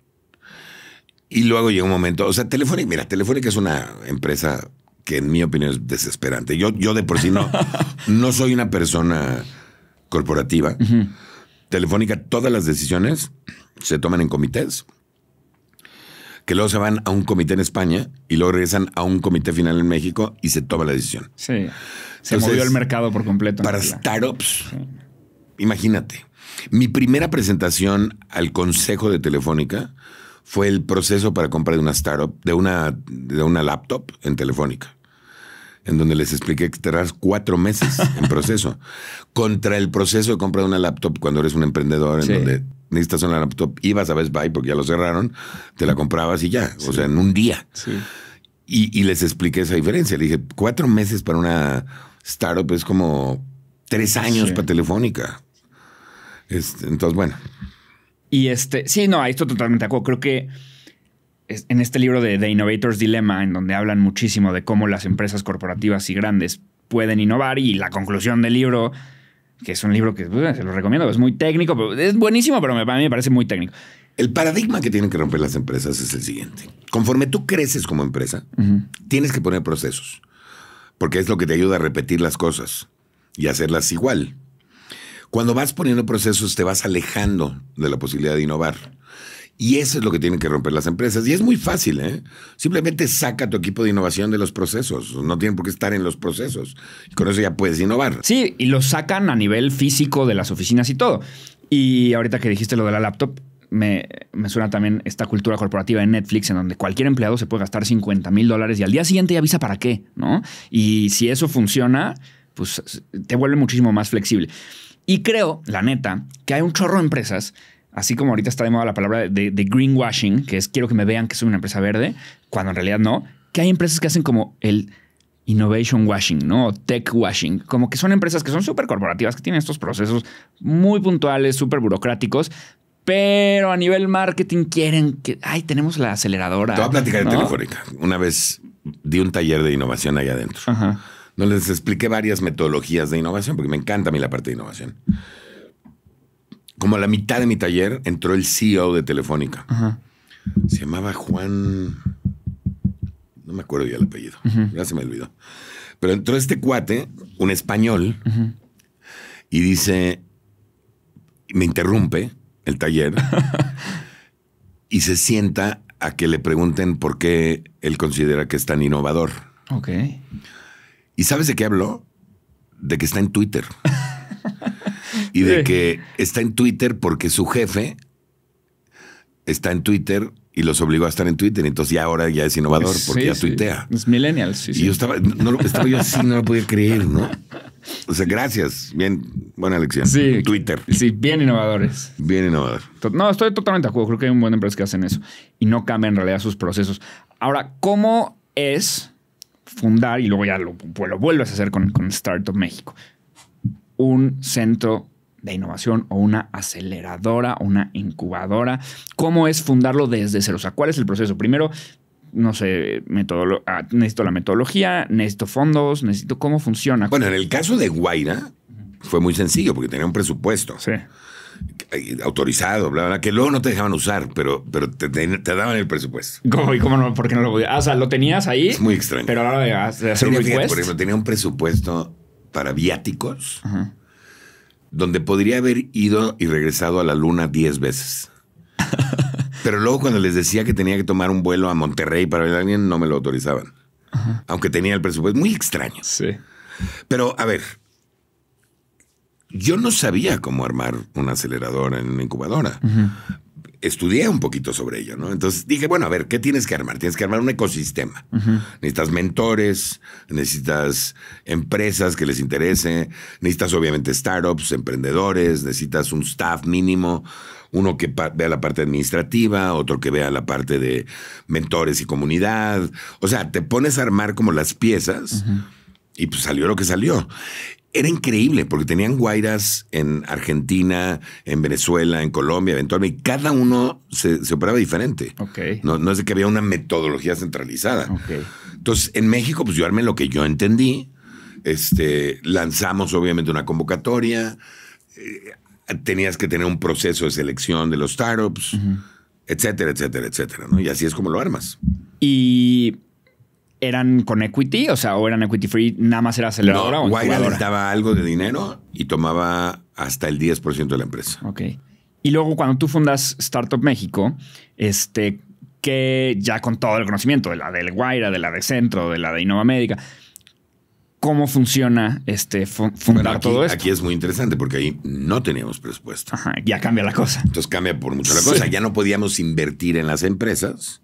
Y luego llegó un momento, o sea, Telefónica, mira, Telefónica es una empresa que en mi opinión es desesperante. Yo, yo de por sí no, no soy una persona corporativa. Telefónica, todas las decisiones se toman en comités, que luego se van a un comité en España y luego regresan a un comité final en México y se toma la decisión. Sí. Se movió el mercado por completo. Para startups, imagínate. Mi primera presentación al consejo de Telefónica fue el proceso para comprar de una startup, de una, de una laptop en Telefónica en donde les expliqué que tardas cuatro meses en proceso, contra el proceso de compra de una laptop cuando eres un emprendedor, en donde necesitas una laptop, ibas a Best Buy porque ya lo cerraron, te la comprabas y ya, o sea, en un día. Y, les expliqué esa diferencia. Le dije, cuatro meses para una startup es como tres años para Telefónica. Este, entonces, bueno. Y este, sí, no, ahí estoy totalmente acuerdo. Creo que en este libro de The Innovator's Dilemma, en donde hablan muchísimo de cómo las empresas corporativas y grandes pueden innovar y la conclusión del libro, que es un libro que se lo recomiendo, es muy técnico, es buenísimo, pero a mí me parece muy técnico. El paradigma que tienen que romper las empresas es el siguiente. Conforme tú creces como empresa, tienes que poner procesos, porque es lo que te ayuda a repetir las cosas y hacerlas igual. Cuando vas poniendo procesos, te vas alejando de la posibilidad de innovar. Y eso es lo que tienen que romper las empresas. Y es muy fácil, ¿eh? Simplemente saca tu equipo de innovación de los procesos. No tienen por qué estar en los procesos. Y con eso ya puedes innovar. Sí, y lo sacan a nivel físico de las oficinas y todo. Y ahorita que dijiste lo de la laptop, me, me, suena también esta cultura corporativa de Netflix en donde cualquier empleado se puede gastar 50 mil dólares y al día siguiente ya avisa para qué, ¿no? Y si eso funciona, pues te vuelve muchísimo más flexible. Y creo, la neta, que hay un chorro de empresas así como ahorita está de moda la palabra de, greenwashing, que es quiero que me vean que soy una empresa verde, cuando en realidad no, que hay empresas que hacen como el innovation washing, ¿no? Tech washing, como que son empresas que son súper corporativas, que tienen estos procesos muy puntuales, súper burocráticos, pero a nivel marketing quieren que, ay, tenemos la aceleradora. Te voy a platicar Telefónica. Una vez di un taller de innovación ahí adentro. No les expliqué varias metodologías de innovación, porque me encanta a mí la parte de innovación como a la mitad de mi taller, entró el CEO de Telefónica. Se llamaba Juan. No me acuerdo ya el apellido. Ya se me olvidó. Pero entró este cuate, un español, y dice. Me interrumpe el taller y se sienta a que le pregunten por qué él considera que es tan innovador. Ok. ¿Y sabes de qué habló? De que está en Twitter. y de que está en Twitter porque su jefe está en Twitter y los obligó a estar en Twitter. Entonces ya ahora ya es innovador porque ya tuitea. Es millennial, sí. Y yo estaba, yo así, no lo podía creer, ¿no? O sea, gracias. Bien, buena lección. Sí. Twitter. Sí, bien innovadores. Bien innovador. No, estoy totalmente de acuerdo. Creo que hay un buen empresa que hacen eso y no cambian en realidad sus procesos. Ahora, ¿cómo es fundar, y luego ya lo, pues, lo vuelves a hacer con, con Startup México, un centro de innovación o una aceleradora, una incubadora? ¿Cómo es fundarlo desde cero? O sea, ¿cuál es el proceso? Primero, no sé, ah, necesito la metodología, necesito fondos, necesito cómo funciona. Bueno, en el caso de Guaira fue muy sencillo porque tenía un presupuesto. Autorizado, bla, bla, que luego no te dejaban usar, pero, pero te, daban el presupuesto. ¿Cómo? ¿Y cómo no? ¿Por qué no lo podías? Ah, o sea, lo tenías ahí. Es muy extraño. Pero ahora de ah, hacer tenía, un por ejemplo, tenía un presupuesto para viáticos donde podría haber ido y regresado a la luna 10 veces. Pero luego cuando les decía que tenía que tomar un vuelo a Monterrey para ver a alguien, no me lo autorizaban. Aunque tenía el presupuesto. Muy extraño. Sí. Pero, a ver, yo no sabía cómo armar un acelerador en una incubadora estudié un poquito sobre ello, ¿no? Entonces dije, bueno, a ver, ¿qué tienes que armar? Tienes que armar un ecosistema. Necesitas mentores, necesitas empresas que les interese, necesitas obviamente startups, emprendedores, necesitas un staff mínimo, uno que vea la parte administrativa, otro que vea la parte de mentores y comunidad. O sea, te pones a armar como las piezas. Y pues salió lo que salió era increíble porque tenían guairas en Argentina, en Venezuela, en Colombia, eventualmente, y cada uno se, operaba diferente. No, es de que había una metodología centralizada. Okay. Entonces, en México, pues yo armé lo que yo entendí. Este, lanzamos obviamente una convocatoria. Eh, tenías que tener un proceso de selección de los startups, etcétera, etcétera, etcétera. Y así es como lo armas. Y eran con equity, o sea, o eran equity free, nada más era aceleradora no, o algo de dinero y tomaba hasta el 10% de la empresa. Ok. Y luego cuando tú fundas Startup México, este, que ya con todo el conocimiento de la del Guaira, de la de Centro, de la de Innova Médica, ¿cómo funciona este fundar todo esto? Aquí es muy interesante porque ahí no teníamos presupuesto. ya cambia la cosa. Entonces cambia por mucho la cosa. Ya no podíamos invertir en las empresas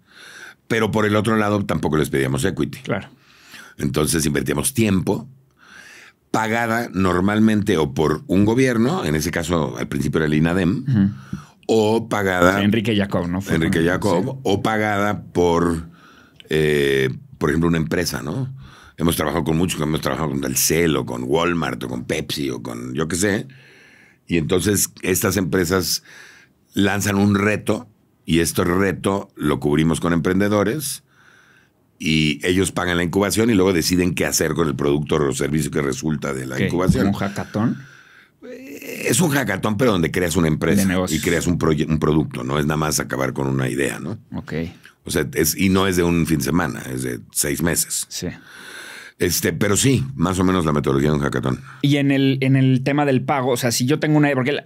pero por el otro lado tampoco les pedíamos equity. Claro. Entonces invertíamos tiempo, pagada normalmente o por un gobierno, en ese caso al principio era el INADEM, o pagada... Pues Enrique Jacob, ¿no? Enrique Jacob, o pagada por, eh, por ejemplo, una empresa, ¿no? Hemos trabajado con muchos, hemos trabajado con Telcel o con Walmart o con Pepsi o con yo qué sé. Y entonces estas empresas lanzan un reto y este reto lo cubrimos con emprendedores y ellos pagan la incubación y luego deciden qué hacer con el producto o servicio que resulta de la incubación. ¿Un hackathon? Eh, es un hackathon, pero donde creas una empresa y creas un, un producto, no es nada más acabar con una idea, ¿no? Ok. O sea, es, y no es de un fin de semana, es de seis meses. Sí. Este, pero sí, más o menos la metodología de un hackathon. Y en el, en el tema del pago, o sea, si yo tengo una. Porque la,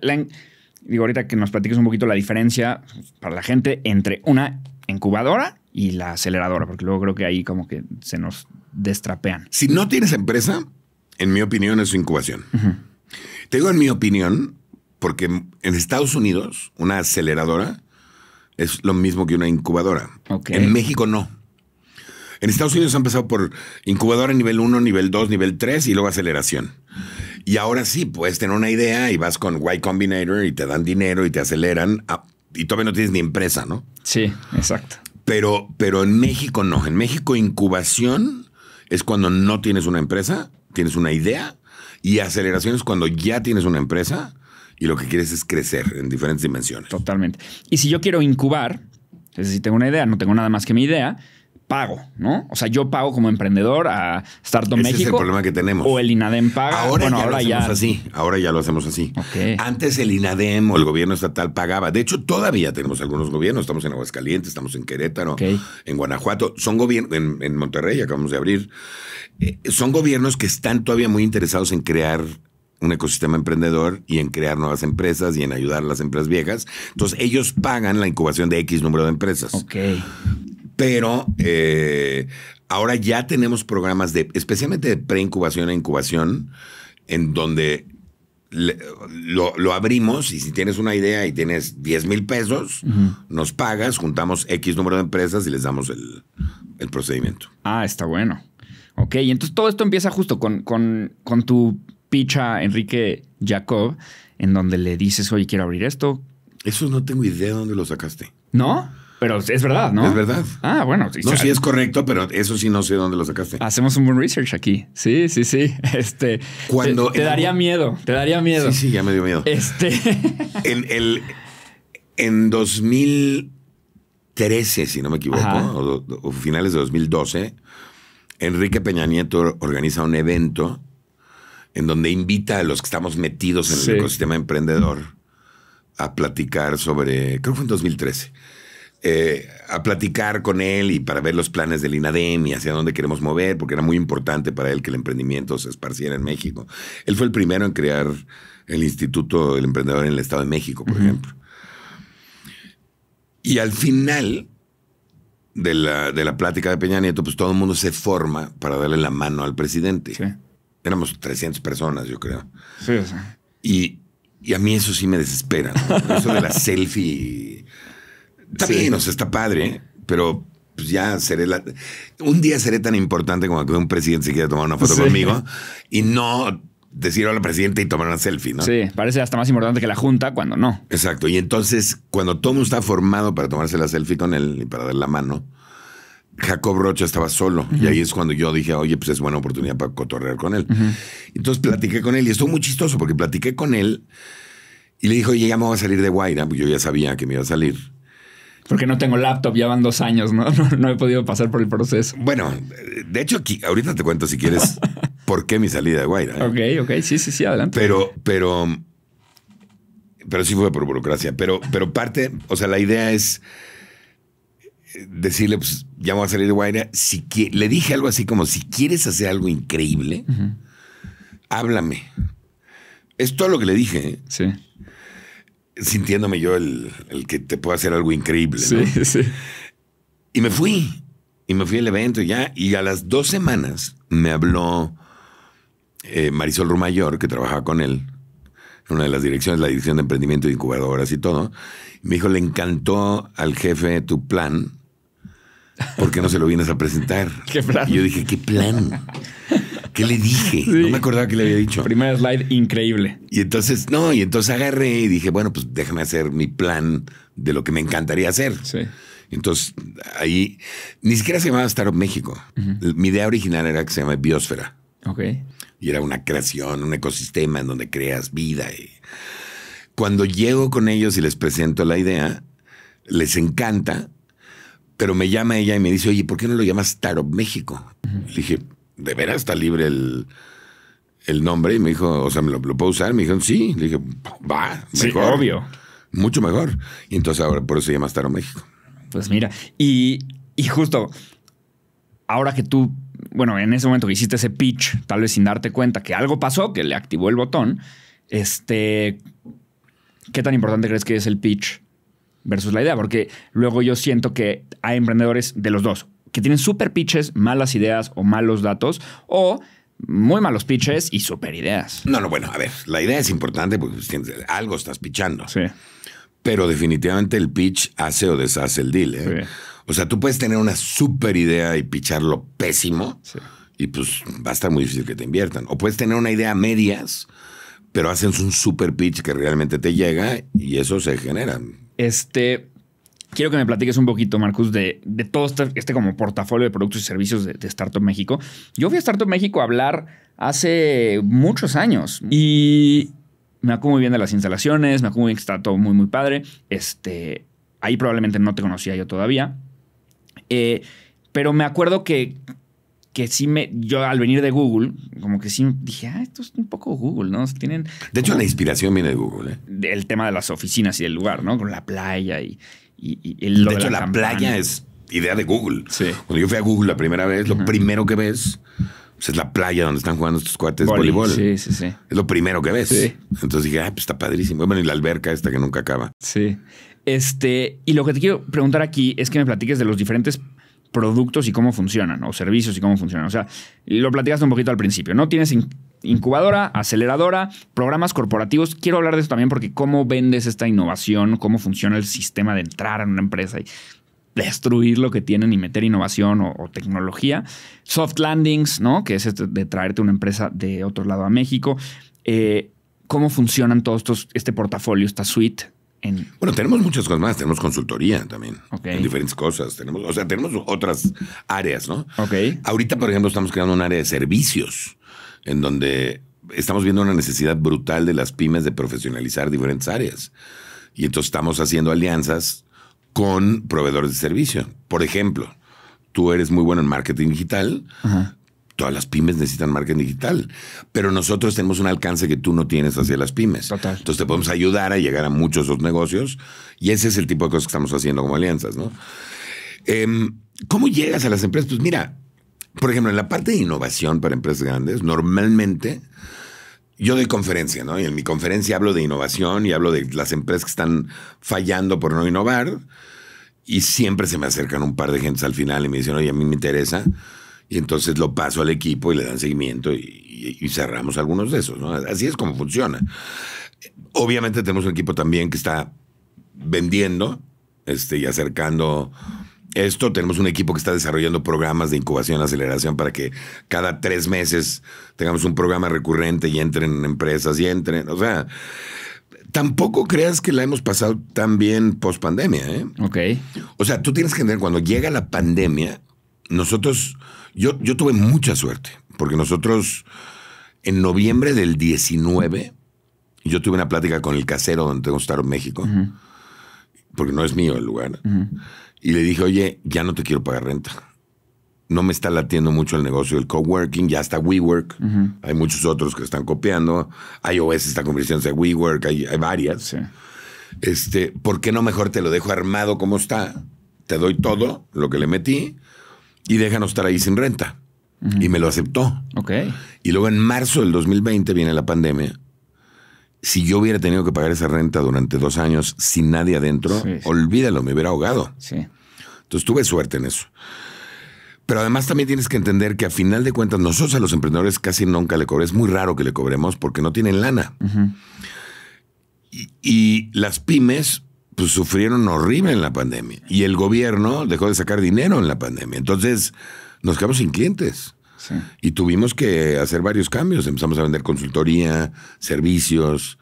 digo, ahorita que nos platiques un poquito la diferencia para la gente entre una incubadora y la aceleradora, porque luego creo que ahí como que se nos destrapean. Si no tienes empresa, en mi opinión es su incubación. Te digo en mi opinión, porque en Estados Unidos una aceleradora es lo mismo que una incubadora. En México no. En Estados Unidos han empezado por incubadora nivel 1, nivel 2, nivel 3 y luego aceleración. Y ahora sí, puedes tener una idea y vas con Y Combinator y te dan dinero y te aceleran ah, y todavía no tienes ni empresa, ¿no? Sí, exacto. Pero, pero en México no. En México incubación es cuando no tienes una empresa, tienes una idea y aceleración es cuando ya tienes una empresa y lo que quieres es crecer en diferentes dimensiones. Totalmente. Y si yo quiero incubar, es decir, tengo una idea, no tengo nada más que mi idea, pago, ¿no? O sea, yo pago como emprendedor a Startup Ese es el problema que tenemos. O el INADEM paga. Ahora bueno, ya lo hacemos así. Ahora ya lo hacemos así. Antes el INADEM o el gobierno estatal pagaba. De hecho, todavía tenemos algunos gobiernos. Estamos en Aguascalientes, estamos en Querétaro, en Guanajuato. Son gobiernos, en, Monterrey acabamos de abrir. Eh, son gobiernos que están todavía muy interesados en crear un ecosistema emprendedor y en crear nuevas empresas y en ayudar a las empresas viejas. Entonces, ellos pagan la incubación de X número de empresas. Ok. Pero eh, ahora ya tenemos programas de, especialmente de preincubación e incubación, en donde lo, abrimos y si tienes una idea y tienes 10 mil pesos, nos pagas, juntamos X número de empresas y les damos el, procedimiento. Ah, está bueno. Ok, y entonces todo esto empieza justo con, con tu picha Enrique Jacob, en donde le dices, oye, quiero abrir esto. Eso no tengo idea de dónde lo sacaste. ¿No? Pero es verdad, ¿no? Es verdad. Ah, bueno. no, sí es correcto, pero eso sí no sé dónde lo sacaste. Hacemos un buen research aquí. Sí, sí, sí. Este. te, daría miedo, te daría miedo. Sí, sí, ya me dio miedo. Este. en en 2013, si no me equivoco, o, finales de 2012, Enrique Peña Nieto organiza un evento en donde invita a los que estamos metidos en el ecosistema emprendedor a platicar sobre, creo que fue en 2013 eh, a platicar con él y para ver los planes del INADEM y hacia dónde queremos mover, porque era muy importante para él que el emprendimiento se esparciera en México. Él fue el primero en crear el Instituto del Emprendedor en el Estado de México, por ejemplo. Y al final de la, plática de Peña Nieto, pues todo el mundo se forma para darle la mano al presidente. Éramos 300 personas, yo creo. Sí, Y, y a mí eso sí me desespera. Eso de la selfie Está bien, o sea, está padre, pero pues, ya seré la... Un día seré tan importante como que un presidente se quiera tomar una foto conmigo y no decir hola presidente y tomar una selfie, ¿no? Sí, parece hasta más importante que la junta cuando no. Exacto, y entonces cuando todo mundo está formado para tomarse la selfie con él y para dar la mano, Jacob Rocha estaba solo y ahí es cuando yo dije, oye, pues es buena oportunidad para cotorrear con él. Entonces platiqué con él y estuvo muy chistoso porque platiqué con él y le dijo, oye, ya me voy a salir de Guaira, porque yo ya sabía que me iba a salir porque no tengo laptop, ya van dos años, ¿no? ¿no? he podido pasar por el proceso. Bueno, de hecho, aquí, ahorita te cuento si quieres por qué mi salida de Guaira. ¿eh? Ok, ok, sí, sí, sí, adelante. Pero, pero, pero sí fue por burocracia. Pero, pero parte, o sea, la idea es decirle, pues ya voy a salir de Guaira. le dije algo así como, si quieres hacer algo increíble, háblame. Es todo lo que le dije. ¿eh? Sí sintiéndome yo el, que te puedo hacer algo increíble. Sí, sí. Y me fui. Y me fui al evento y ya. Y a las dos semanas me habló eh, Marisol Rumayor, que trabajaba con él, en una de las direcciones, la dirección de emprendimiento de incubadoras y todo. me dijo, le encantó al jefe tu plan. ¿Por qué no se lo vienes a presentar? ¿Qué plan? Y yo dije, ¿qué plan? ¿Qué le dije? No me acordaba que le había dicho. Primera slide increíble. Y entonces, no, y entonces agarré y dije, bueno, pues déjame hacer mi plan de lo que me encantaría hacer. Sí. Entonces, ahí ni siquiera se llamaba Startup México. Mi idea original era que se llama Biosfera. Ok. Y era una creación, un ecosistema en donde creas vida. Y... Cuando llego con ellos y les presento la idea, les encanta, pero me llama ella y me dice, oye, ¿por qué no lo llamas Startup México? Le dije, ¿de veras está libre el, nombre? Y me dijo, o sea, ¿me lo, puedo usar? Me dijo sí. Le dije, va, Sí, obvio. Mucho mejor. Y entonces ahora por eso se llama Staro México. Pues mira, y, y justo ahora que tú, bueno, en ese momento que hiciste ese pitch, tal vez sin darte cuenta que algo pasó, que le activó el botón, este, ¿qué tan importante crees que es el pitch versus la idea? Porque luego yo siento que hay emprendedores de los dos que tienen super pitches, malas ideas o malos datos, o muy malos pitches y super ideas. No, no, bueno, a ver, la idea es importante porque algo estás pitchando. Sí. Pero definitivamente el pitch hace o deshace el deal. ¿eh? O sea, tú puedes tener una super idea y picharlo pésimo y pues va a estar muy difícil que te inviertan. O puedes tener una idea a medias, pero haces un super pitch que realmente te llega y eso se genera. Este, Quiero que me platiques un poquito, Marcus, de, todo este, este, como portafolio de productos y servicios de, Startup México. Yo fui a Startup México a hablar hace muchos años y me acuerdo muy bien de las instalaciones, me acuerdo bien que está todo muy, muy padre. Este, ahí probablemente no te conocía yo todavía. Eh, pero me acuerdo que, que sí me. Yo al venir de Google, como que sí dije, ah, esto es un poco Google, ¿no? Tienen. De hecho, la inspiración viene de Google, ¿eh? El tema de las oficinas y del lugar, ¿no? Con la playa y, de hecho, la, playa es idea de Google. Cuando yo fui a Google la primera vez, lo primero que ves pues, es la playa donde están jugando estos cuates de voleibol. Sí, sí, sí. Es lo primero que ves. Entonces dije, ah, pues está padrísimo. Bueno, y la alberca esta que nunca acaba. Sí. Este, y lo que te quiero preguntar aquí es que me platiques de los diferentes productos y cómo funcionan, o servicios y cómo funcionan. O sea, lo platicaste un poquito al principio, ¿no? Tienes incubadora, aceleradora, programas corporativos. Quiero hablar de eso también porque cómo vendes esta innovación, cómo funciona el sistema de entrar en una empresa y destruir lo que tienen y meter innovación o, tecnología. Soft landings, ¿no? Que es de traerte una empresa de otro lado a México. Eh, ¿Cómo funcionan todos estos, este portafolio, esta suite? Bueno, tenemos muchas cosas más. Tenemos consultoría también. Okay. En diferentes cosas. Tenemos, o sea, tenemos otras áreas, ¿no? Ok. Ahorita, por ejemplo, estamos creando un área de servicios en donde estamos viendo una necesidad brutal de las pymes de profesionalizar diferentes áreas. Y entonces estamos haciendo alianzas con proveedores de servicio. Por ejemplo, tú eres muy bueno en marketing digital. Todas las pymes necesitan marketing digital, pero nosotros tenemos un alcance que tú no tienes hacia las pymes. Entonces te podemos ayudar a llegar a muchos de esos negocios y ese es el tipo de cosas que estamos haciendo como alianzas, ¿no? Em, ¿Cómo llegas a las empresas? Pues mira, por ejemplo, en la parte de innovación para empresas grandes, normalmente yo doy conferencia, ¿no? Y en mi conferencia hablo de innovación y hablo de las empresas que están fallando por no innovar. Y siempre se me acercan un par de gentes al final y me dicen, oye, a mí me interesa. Y entonces lo paso al equipo y le dan seguimiento y, cerramos algunos de esos, ¿no? Así es como funciona. Obviamente tenemos un equipo también que está vendiendo este, y acercando esto, tenemos un equipo que está desarrollando programas de incubación, y aceleración para que cada tres meses tengamos un programa recurrente y entren empresas y entren. O sea, tampoco creas que la hemos pasado tan bien post pandemia. ¿eh? Ok. O sea, tú tienes que entender, cuando llega la pandemia, nosotros, yo, yo tuve mucha suerte, porque nosotros en noviembre del 19, yo tuve una plática con el casero donde tengo que estar en México, porque no es mío el lugar. Y le dije, oye, ya no te quiero pagar renta. No me está latiendo mucho el negocio del coworking, ya está WeWork. Hay muchos otros que están copiando. iOS está convirtiéndose en WeWork, hay, varias. Este, ¿Por qué no mejor te lo dejo armado como está? Te doy todo lo que le metí y déjanos estar ahí sin renta. Y me lo aceptó. Y luego en marzo del 2020 viene la pandemia si yo hubiera tenido que pagar esa renta durante dos años sin nadie adentro, olvídalo, me hubiera ahogado. Sí. Entonces tuve suerte en eso. Pero además también tienes que entender que a final de cuentas nosotros a los emprendedores casi nunca le cobremos, es muy raro que le cobremos porque no tienen lana. y, las pymes pues, sufrieron horrible en la pandemia y el gobierno dejó de sacar dinero en la pandemia. Entonces nos quedamos sin clientes. Y tuvimos que hacer varios cambios. Empezamos a vender consultoría, servicios,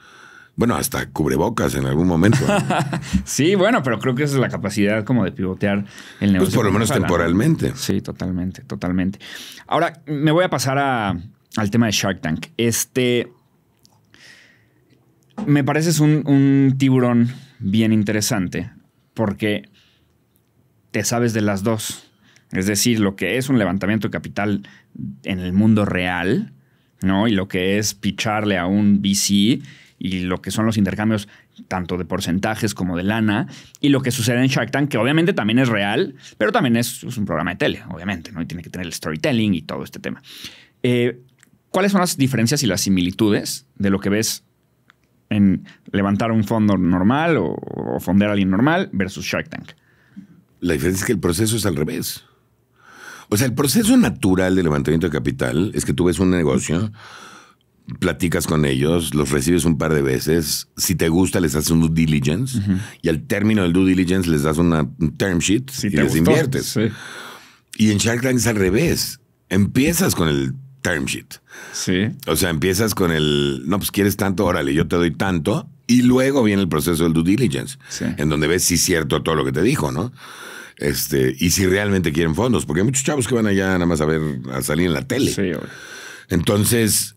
bueno, hasta cubrebocas en algún momento. sí, bueno, pero creo que esa es la capacidad como de pivotear el pues, negocio. Pues por lo menos temporalmente. Sí, totalmente, totalmente. Ahora me voy a pasar a, al tema de Shark Tank. Este. Me pareces un, un tiburón bien interesante porque te sabes de las dos. Es decir, lo que es un levantamiento de capital en el mundo real, ¿no? Y lo que es picharle a un VC y lo que son los intercambios tanto de porcentajes como de lana y lo que sucede en Shark Tank, que obviamente también es real, pero también es, un programa de tele, obviamente, ¿no? Y tiene que tener el storytelling y todo este tema. Eh, ¿Cuáles son las diferencias y las similitudes de lo que ves en levantar un fondo normal o, o a alguien normal versus Shark Tank? La diferencia es que el proceso es al revés. O sea, el proceso natural de levantamiento de capital es que tú ves un negocio, platicas con ellos, los recibes un par de veces, si te gusta les haces un due diligence y al término del due diligence les das una, un term sheet y les inviertes. Y en Shark Tank es al revés. Empiezas con el term sheet. O sea, empiezas con el, no, pues quieres tanto, órale, yo te doy tanto. Y luego viene el proceso del due diligence, en donde ves si es cierto todo lo que te dijo, ¿no? Este, y si realmente quieren fondos, porque hay muchos chavos que van allá nada más a ver, a salir en la tele. Entonces,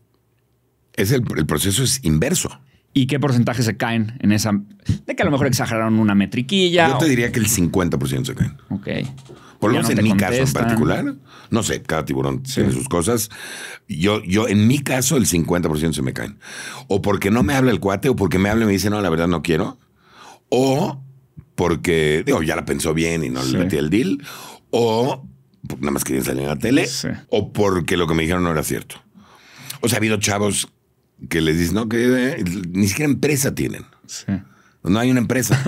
es el, proceso es inverso. ¿Y qué porcentaje se caen en esa? De que a lo mejor exageraron una metriquilla. Yo te diría que el 50% se caen. Ok. Por lo menos en mi caso en particular. No sé, cada tiburón tiene sus cosas. Yo, yo, en mi caso, el 50% se me caen. O porque no me habla el cuate, o porque me habla y me dice, no, la verdad no quiero. O porque, digo, ya la pensó bien y no le metí el deal, o nada más querían salir en la tele, o porque lo que me dijeron no era cierto. O sea, ha habido chavos que les dicen, no, que eh, ni siquiera empresa tienen. No hay una empresa.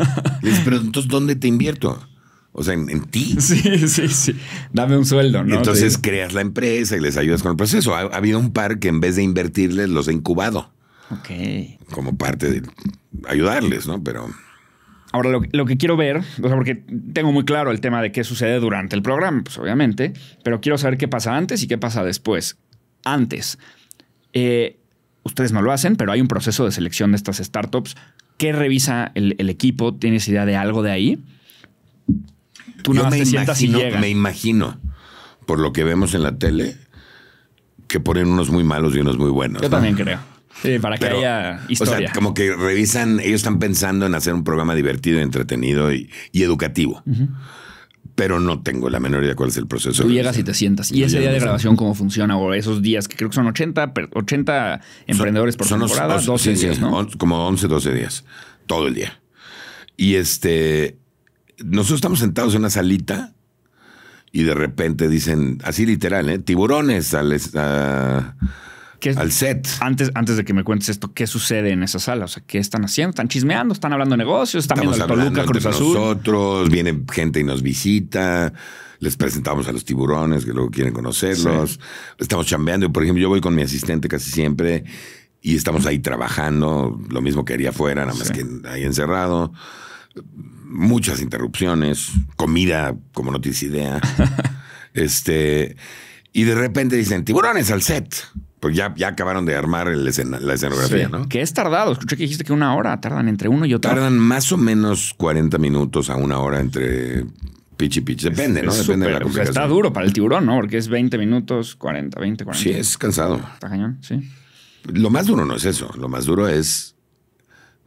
Les pero entonces, ¿dónde te invierto? O sea, en, ti. Sí, sí, sí. Dame un sueldo, ¿no? Entonces creas la empresa y les ayudas con el proceso. Ha, ha, habido un par que en vez de invertirles los he incubado. Ok. Como parte de ayudarles, ¿no? Pero Ahora, lo, que quiero ver, o sea, porque tengo muy claro el tema de qué sucede durante el programa, pues obviamente, pero quiero saber qué pasa antes y qué pasa después. Antes, eh, ustedes no lo hacen, pero hay un proceso de selección de estas startups. ¿Qué revisa el, equipo? ¿Tienes idea de algo de ahí? Tú no me, imagino, me imagino, por lo que vemos en la tele, que ponen unos muy malos y unos muy buenos. Yo también creo. Sí, para que haya historia. O sea, como que revisan, ellos están pensando en hacer un programa divertido, entretenido y, educativo. pero no tengo la menor idea de cuál es el proceso. Tú llegas y te sientas. ¿Y ese día de grabación cómo funciona? O esos días, que creo que son 80, 80 emprendedores por son temporada, 12 días, Como 11, 12 días. Todo el día. Y este... Nosotros estamos sentados en una salita y de repente dicen, así literal, ¿eh? Tiburones al al set. Antes, antes de que me cuentes esto, ¿qué sucede en esa sala? O sea, ¿qué están haciendo? ¿Están chismeando? ¿Están hablando de negocios? ¿Están viendo el Toluca, Cruz Azul? Nosotros, viene gente y nos visita, les presentamos a los tiburones que luego quieren conocerlos. Estamos chambeando. Por ejemplo, yo voy con mi asistente casi siempre y estamos ahí trabajando, lo mismo que haría afuera, nada más que ahí encerrado. Muchas interrupciones, comida como no tienes idea. este, y de repente dicen, tiburones al set ya, ya acabaron de armar el la escenografía, ¿no? Que es tardado. Escuché que dijiste que una hora. Tardan entre uno y otro. Tardan más o menos 40 minutos a una hora entre pitch y pitch. Depende, ¿no? Depende la está duro para el tiburón, ¿no? Porque es 20 minutos, 40, 20, 40. Sí, es cansado. Está cañón, sí. Lo más duro no es eso. Lo más duro es.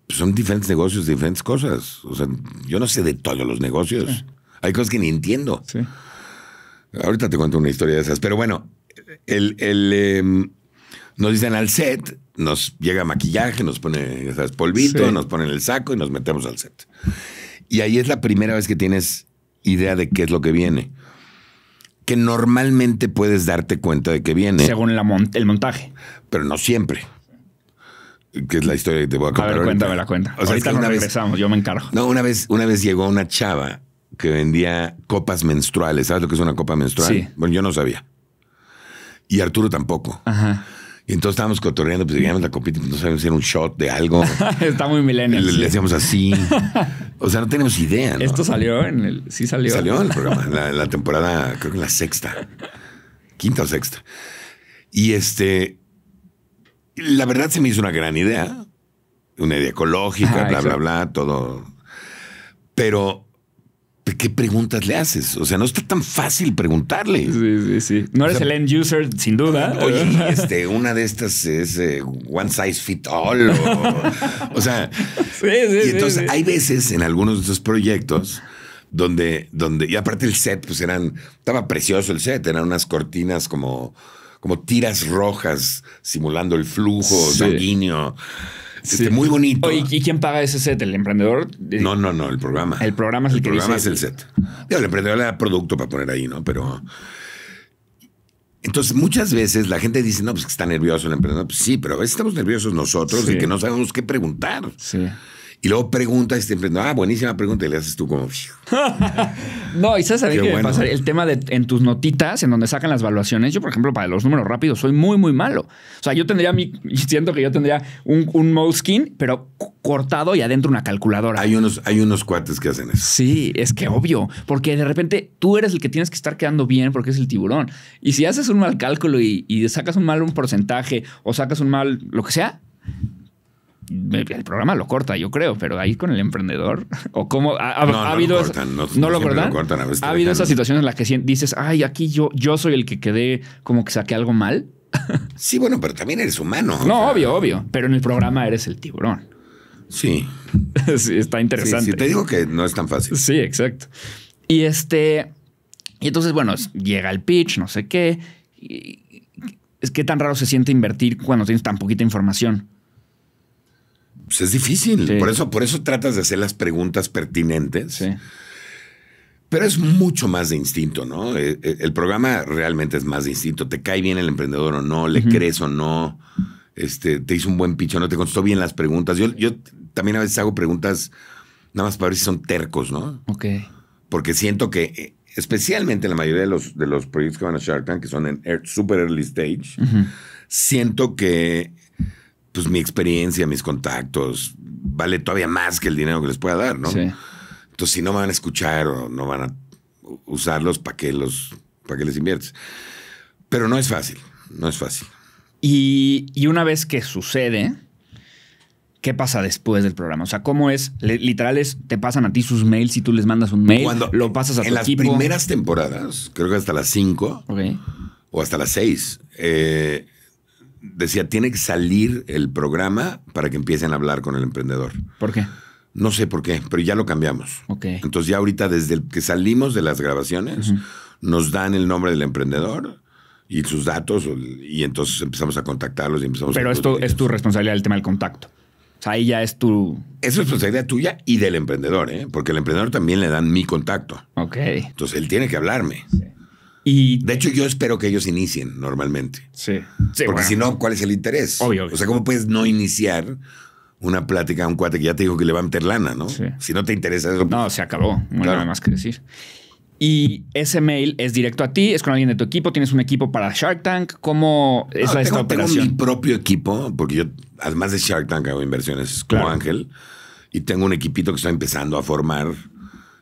Pues, son diferentes negocios, diferentes cosas. O sea, yo no sé de todos los negocios. Hay cosas que ni entiendo. Ahorita te cuento una historia de esas. Pero bueno, el, em, nos dicen al set, nos llega maquillaje, nos pone ¿sabes? polvito, nos ponen el saco y nos metemos al set. Y ahí es la primera vez que tienes idea de qué es lo que viene. Que normalmente puedes darte cuenta de qué viene. Según la el montaje. Pero no siempre que es la historia que te voy a contar. A ver, cuéntame la cuenta. O sea, ahorita es regresamos, yo me encargo. No, una vez, una vez llegó una chava que vendía copas menstruales. ¿Sabes lo que es una copa menstrual? Sí. Bueno, yo no sabía. Y Arturo tampoco. Ajá. Y entonces estábamos cotorreando, pues teníamos la copita, pues, no sabíamos si era un shot de algo. Está muy milenio. Le, le, hacíamos así. O sea, no tenemos idea. Esto salió en el. Sí salió. Salió en el programa. La, temporada, creo que en la sexta. Quinta o sexta. Y este. La verdad se me hizo una gran idea. Una idea ecológica, bla, bla, bla, todo. Pero ¿qué preguntas le haces? O sea, no está tan fácil preguntarle. Sí, sí, sí. No eres el end user, sin duda. Oye, este, una de estas es eh, one size fit all. O, sea, sí, sí, y entonces hay veces en algunos de estos proyectos donde, donde, y aparte el set, pues eran, estaba precioso el set, eran unas cortinas como, como tiras rojas simulando el flujo sanguíneo. Este, muy bonito. ¿Y quién paga ese set? ¿El emprendedor? No, no, no, el programa. El programa es el, el programa es el set. el emprendedor le da producto para poner ahí, ¿no? Pero. Entonces, muchas veces la gente dice, no, pues que está nervioso el emprendedor. Pues sí, pero a veces estamos nerviosos nosotros de y que no sabemos qué preguntar. Sí. Y luego preguntas y te enfrentas, ah, buenísima pregunta, y le haces tú como... no, y sabes a qué, pasa? el tema de en tus notitas, en donde sacan las evaluaciones. yo por ejemplo para los números rápidos soy muy, muy malo. O sea, yo tendría mi, siento que yo tendría un, un skin pero cortado y adentro una calculadora. Hay unos, hay unos cuates que hacen eso. Sí, es que obvio, porque de repente tú eres el que tienes que estar quedando bien porque es el tiburón. Y si haces un mal cálculo y, sacas un mal un porcentaje o sacas un mal lo que sea, el programa lo corta, yo creo, pero ahí con el emprendedor, o cómo ha, no, habido. No lo cortan, no, lo cortan? a veces ha habido esas situaciones en las que dices, ay, aquí yo, yo soy el que quedé como que saqué algo mal. sí, bueno, pero también eres humano. No, obvio, obvio. Pero en el programa eres el tiburón. Sí. está interesante. Sí, te digo que no es tan fácil. Sí, exacto. Y este. Y entonces, bueno, llega el pitch, no sé qué. es que tan raro se siente invertir cuando tienes tan poquita información. Pues, es difícil. Por, eso, por eso tratas de hacer las preguntas pertinentes. Pero es mucho más de instinto, ¿no? E, e, el, programa realmente es más de instinto. ¿Te cae bien el emprendedor o no? ¿Le crees o no? Este, ¿Te hizo un buen picho no? ¿Te contestó bien las preguntas? Yo, yo también a veces hago preguntas nada más para ver si son tercos, ¿no? Ok. Porque siento que, eh, especialmente la mayoría de los, de los proyectos que van a Shark Tank, que son en er, super early stage, siento que pues mi experiencia, mis contactos, vale todavía más que el dinero que les pueda dar, ¿no? Entonces, si no me van a escuchar o no van a usarlos, ¿para qué, los, para les inviertes? Pero no es fácil, no es fácil. Y, una vez que sucede, ¿qué pasa después del programa? O sea, ¿cómo es? literal te pasan a ti sus mails y tú les mandas un mail, Cuando, lo pasas a en En las primeras temporadas, creo que hasta las 5 o hasta las 6, decía, tiene que salir el programa para que empiecen a hablar con el emprendedor. ¿Por qué? No sé por qué, pero ya lo cambiamos. Entonces ya ahorita desde que salimos de las grabaciones, nos dan el nombre del emprendedor y sus datos y entonces empezamos a contactarlos y empezamos Pero esto es tu responsabilidad el tema del contacto. O sea, ahí ya es tu... Es responsabilidad tuya y del emprendedor, ¿eh? Porque el emprendedor también le dan mi contacto. Ok. Entonces él tiene que hablarme. Sí de hecho, yo espero que ellos inicien normalmente. Sí. Porque si no, ¿cuál es el interés? Obvio, O sea, ¿cómo puedes no iniciar una plática a un cuate que ya te dijo que le va a meter lana, no? Si no te interesa eso. No, se acabó. No hay nada más que decir. Y ese mail es directo a ti, es con alguien de tu equipo, tienes un equipo para Shark Tank. ¿Cómo es la esta operación? Tengo mi propio equipo, porque yo, además de Shark Tank, hago inversiones como Ángel. Y tengo un equipito que está empezando a formar,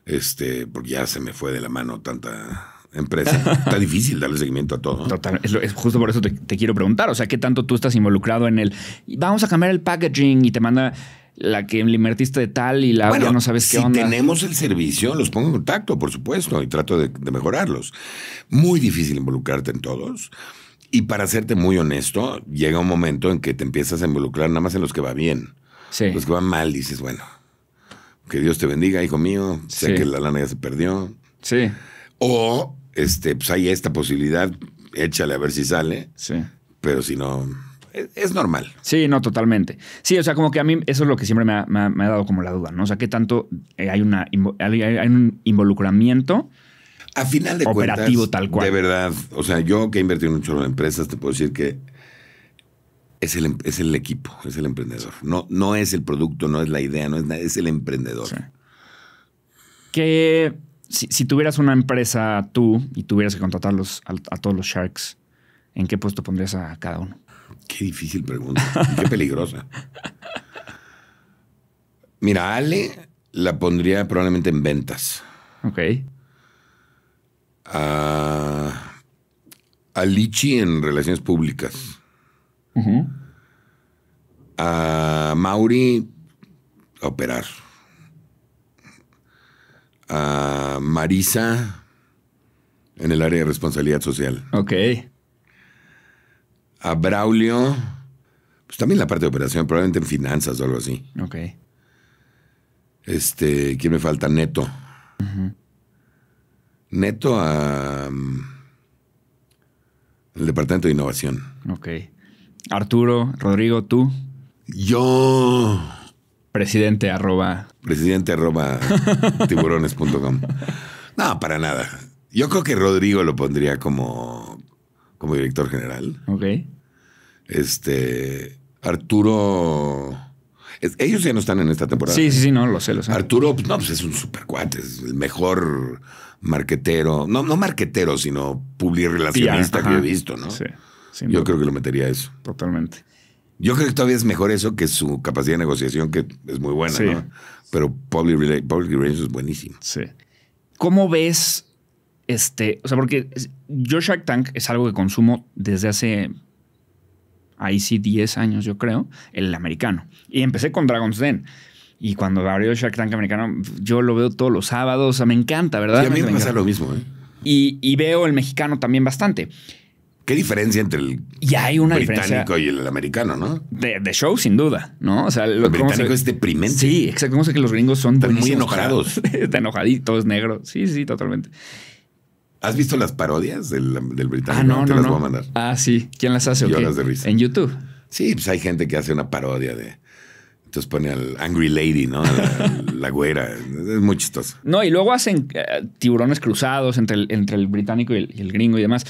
este, porque ya se me fue de la mano tanta empresa. Está difícil darle seguimiento a todo. Total. Es, justo por eso te, quiero preguntar. O sea, ¿qué tanto tú estás involucrado en el vamos a cambiar el packaging y te manda la que le invertiste de tal y la bueno, ya no sabes qué si Tenemos el servicio, los pongo en contacto, por supuesto, y trato de, mejorarlos. Muy difícil involucrarte en todos. Y para serte muy honesto, llega un momento en que te empiezas a involucrar nada más en los que va bien. Sí. Los que van mal, dices, bueno, que Dios te bendiga, hijo mío. Sé que la lana ya se perdió. Sí. O este, pues hay esta posibilidad, échale a ver si sale. Sí. Pero si no, es normal. Sí, no, totalmente. Sí, o sea, como que a mí eso es lo que siempre me ha, dado como la duda, ¿no? O sea, qué tanto eh, hay, una, hay, un involucramiento a final de operativo tal cual. De verdad, o sea, yo que he invertido en un empresas, te puedo decir que es el, em, es el equipo, es el emprendedor. No, no es el producto, no es la idea, no es nada, es el emprendedor. Que si, tuvieras una empresa tú y tuvieras que contratar a, todos los Sharks, ¿en qué puesto pondrías a cada uno? Qué difícil pregunta. qué peligrosa. Mira, Ale la pondría probablemente en ventas. Ok. A, ah, Lichi en relaciones públicas. A ah, Mauri a operar a Marisa en el área de responsabilidad social. Ok. A Braulio, pues también la parte de operación, probablemente en finanzas o algo así. Ok. Este, ¿quién me falta? Neto. Neto a. Mm, el departamento de innovación. Ok. Arturo, Rodrigo, tú. Yo. Presidente arroba. Presidente arroba tiburones.com. No, para nada. Yo creo que Rodrigo lo pondría como, como director general. Ok. Este. Arturo. ellos ya no están en esta temporada. Sí, sí, ¿eh? sí, no, lo sé, lo sé. Arturo, no, pues es un super cuate, es el mejor marquetero. No, no marquetero, sino publirrelacionista que he visto, ¿no? Sí. Yo creo que lo metería a eso. Totalmente. Yo creo que todavía es mejor eso que su capacidad de negociación, que es muy buena, ¿no? Pero public, relations es buenísimo. Sí. ¿Cómo ves este? O sea, porque yo Shark Tank es algo que consumo desde hace ahí sí 10 años, yo creo, el americano. Y empecé con Dragon's Den. Y cuando abrió Shark Tank americano, yo lo veo todos los sábados. O sea, me encanta, ¿verdad? Sí, a mí me, pasa lo mismo. ¿eh? Y, y veo el mexicano también bastante. Qué diferencia entre el británico y el americano, ¿no? De, show, sin duda, ¿no? O sea, el británico es deprimente. Sí, exacto. Como que los gringos son muy enojados. Están enojaditos, negros. Sí, sí, totalmente. ¿Has visto las parodias del, del británico? Ah, no, Te las voy a mandar. Ah, sí. ¿Quién las hace? Yo las de risa. En YouTube. Sí, pues hay gente que hace una parodia de. Entonces pone al Angry Lady, ¿no? La, güera. Es muy chistoso. No, y luego hacen eh, tiburones cruzados entre el, entre el británico y el gringo y demás.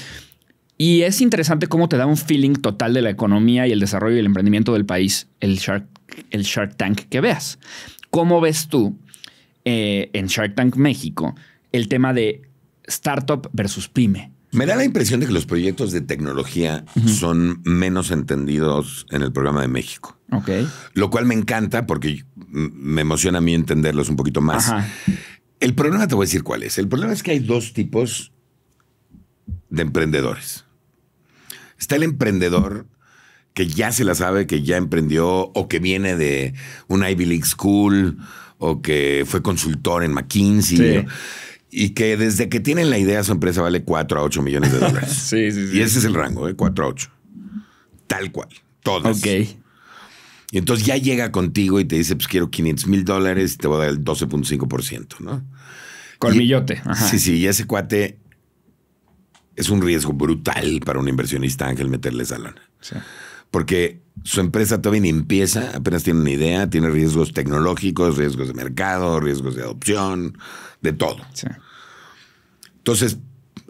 Y es interesante cómo te da un feeling total de la economía y el desarrollo y el emprendimiento del país, el Shark, el Shark Tank que veas. ¿Cómo ves tú eh, en Shark Tank México el tema de startup versus pyme? Me da la impresión de que los proyectos de tecnología son menos entendidos en el programa de México. Ok. Lo cual me encanta porque me emociona a mí entenderlos un poquito más. El problema te voy a decir cuál es. El problema es que hay dos tipos de emprendedores. Está el emprendedor que ya se la sabe, que ya emprendió, o que viene de una Ivy League School, o que fue consultor en McKinsey. Y que desde que tienen la idea, su empresa vale 4 a 8 millones de dólares. sí, sí, sí. Y ese es el rango, ¿eh? 4 a 8. Tal cual. Todas. Ok. Y entonces ya llega contigo y te dice, pues quiero 500 mil dólares, y te voy a dar el 12.5%, ¿no? Colmillote. Sí, sí, y ese cuate es un riesgo brutal para un inversionista ángel meterle esa lana. Porque su empresa todavía ni empieza, apenas tiene una idea, tiene riesgos tecnológicos, riesgos de mercado, riesgos de adopción, de todo. Entonces,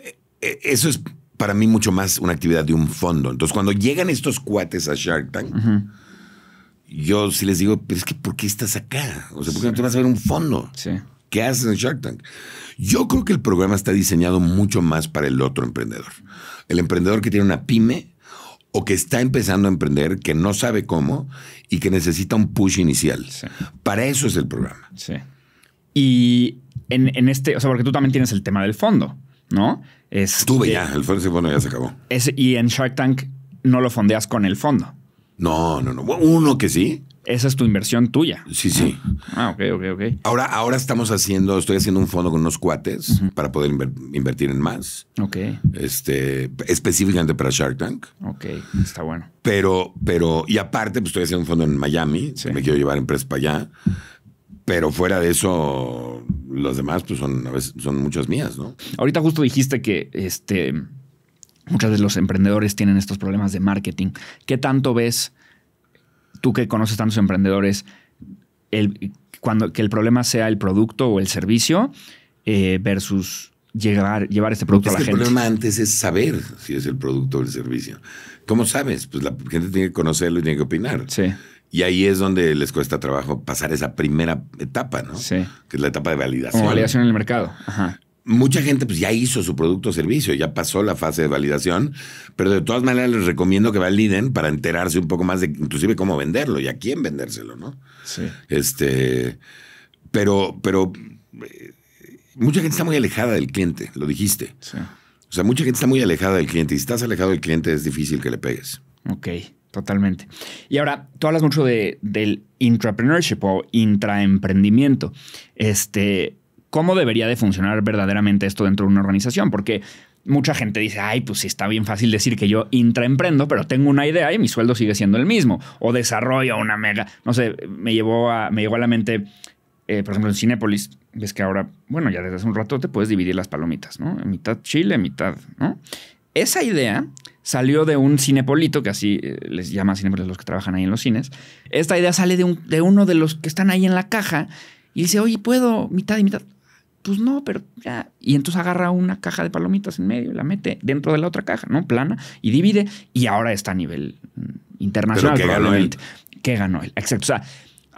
e-, e-, eso es para mí mucho más una actividad de un fondo. Entonces, cuando llegan estos cuates a Shark Tank, yo sí les digo, pero es que ¿por qué estás acá? O sea, ¿por qué no te vas a ver un fondo? Sí. ¿Qué haces en Shark Tank. Yo creo que el programa está diseñado mucho más para el otro emprendedor. El emprendedor que tiene una pyme o que está empezando a emprender, que no sabe cómo y que necesita un push inicial. Para eso es el programa. Sí. Y en, este, o sea, porque tú también tienes el tema del fondo, ¿no? Estuve ya, el fondo ya se acabó. y en Shark Tank no lo fondeas con el fondo. No, no, no. Uno que sí, esa es tu inversión tuya. Sí, sí. Ah, ok, ok, ok. Ahora, ahora estamos haciendo, estoy haciendo un fondo con unos cuates para poder invertir en más. Ok. Este, específicamente para Shark Tank. Ok, está bueno. Pero, pero, y aparte, pues estoy haciendo un fondo en Miami. Me quiero llevar empresas para allá. Pero fuera de eso, los demás, pues son, son muchas mías, ¿no? Ahorita justo dijiste que este, muchas de los emprendedores tienen estos problemas de marketing. ¿Qué tanto ves? tú que conoces tantos emprendedores, el, cuando, que el problema sea el producto o el servicio eh, versus llevar, llevar este producto a la gente. El problema antes es saber si es el producto o el servicio. ¿Cómo sabes? Pues la gente tiene que conocerlo y tiene que opinar. Sí. Y ahí es donde les cuesta trabajo pasar esa primera etapa, ¿no? Sí. Que es la etapa de validación. validación en el mercado. Ajá mucha gente pues ya hizo su producto o servicio, ya pasó la fase de validación, pero de todas maneras les recomiendo que validen para enterarse un poco más de inclusive cómo venderlo y a quién vendérselo, ¿no? Sí. Este, pero, pero eh, mucha gente está muy alejada del cliente, lo dijiste. Sí. O sea, mucha gente está muy alejada del cliente y si estás alejado del cliente es difícil que le pegues. Ok, totalmente. Y ahora, tú hablas mucho de, del intrapreneurship o intraemprendimiento. Este, cómo debería de funcionar verdaderamente esto dentro de una organización, porque mucha gente dice, ay, pues sí está bien fácil decir que yo intraemprendo, pero tengo una idea y mi sueldo sigue siendo el mismo, o desarrollo una mega, no sé, me llevó a, me llegó a la mente, eh, por ejemplo, en Cinépolis, ves que ahora, bueno, ya desde hace un rato te puedes dividir las palomitas, ¿no? En Mitad chile, mitad, ¿no? Esa idea salió de un cinepolito, que así eh, les llama cinepolis los que trabajan ahí en los cines. Esta idea sale de, un, de uno de los que están ahí en la caja y dice, oye, puedo mitad y mitad pues no, pero ya. Y entonces agarra una caja de palomitas en medio y la mete dentro de la otra caja, ¿no? Plana y divide. Y ahora está a nivel mm, internacional, que Ganó él. ¿Qué ganó él? Exacto, o sea,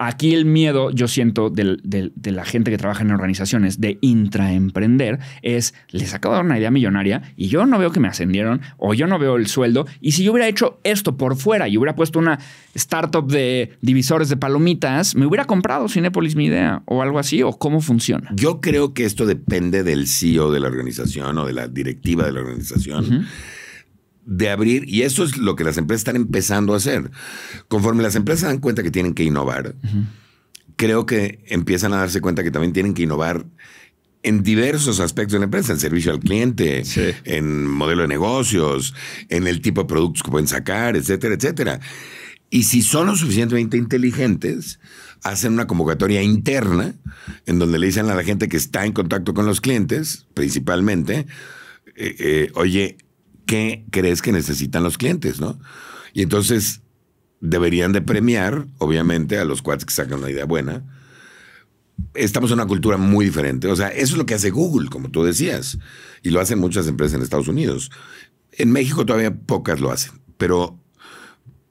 Aquí el miedo, yo siento, de la gente que trabaja en organizaciones de intraemprender es, les acabo de dar una idea millonaria y yo no veo que me ascendieron o yo no veo el sueldo. Y si yo hubiera hecho esto por fuera y hubiera puesto una startup de divisores de palomitas, me hubiera comprado Cinepolis mi idea o algo así o cómo funciona. Yo creo que esto depende del CEO de la organización o de la directiva de la organización de abrir, y eso es lo que las empresas están empezando a hacer. Conforme las empresas dan cuenta que tienen que innovar, creo que empiezan a darse cuenta que también tienen que innovar en diversos aspectos de la empresa, en servicio al cliente, en modelo de negocios, en el tipo de productos que pueden sacar, etcétera, etcétera. Y si son lo suficientemente inteligentes, hacen una convocatoria interna en donde le dicen a la gente que está en contacto con los clientes, principalmente, eh, eh, oye, qué crees que necesitan los clientes, ¿no? Y entonces deberían de premiar, obviamente, a los cuates que sacan una idea buena. Estamos en una cultura muy diferente. O sea, eso es lo que hace Google, como tú decías. Y lo hacen muchas empresas en Estados Unidos. En México todavía pocas lo hacen, pero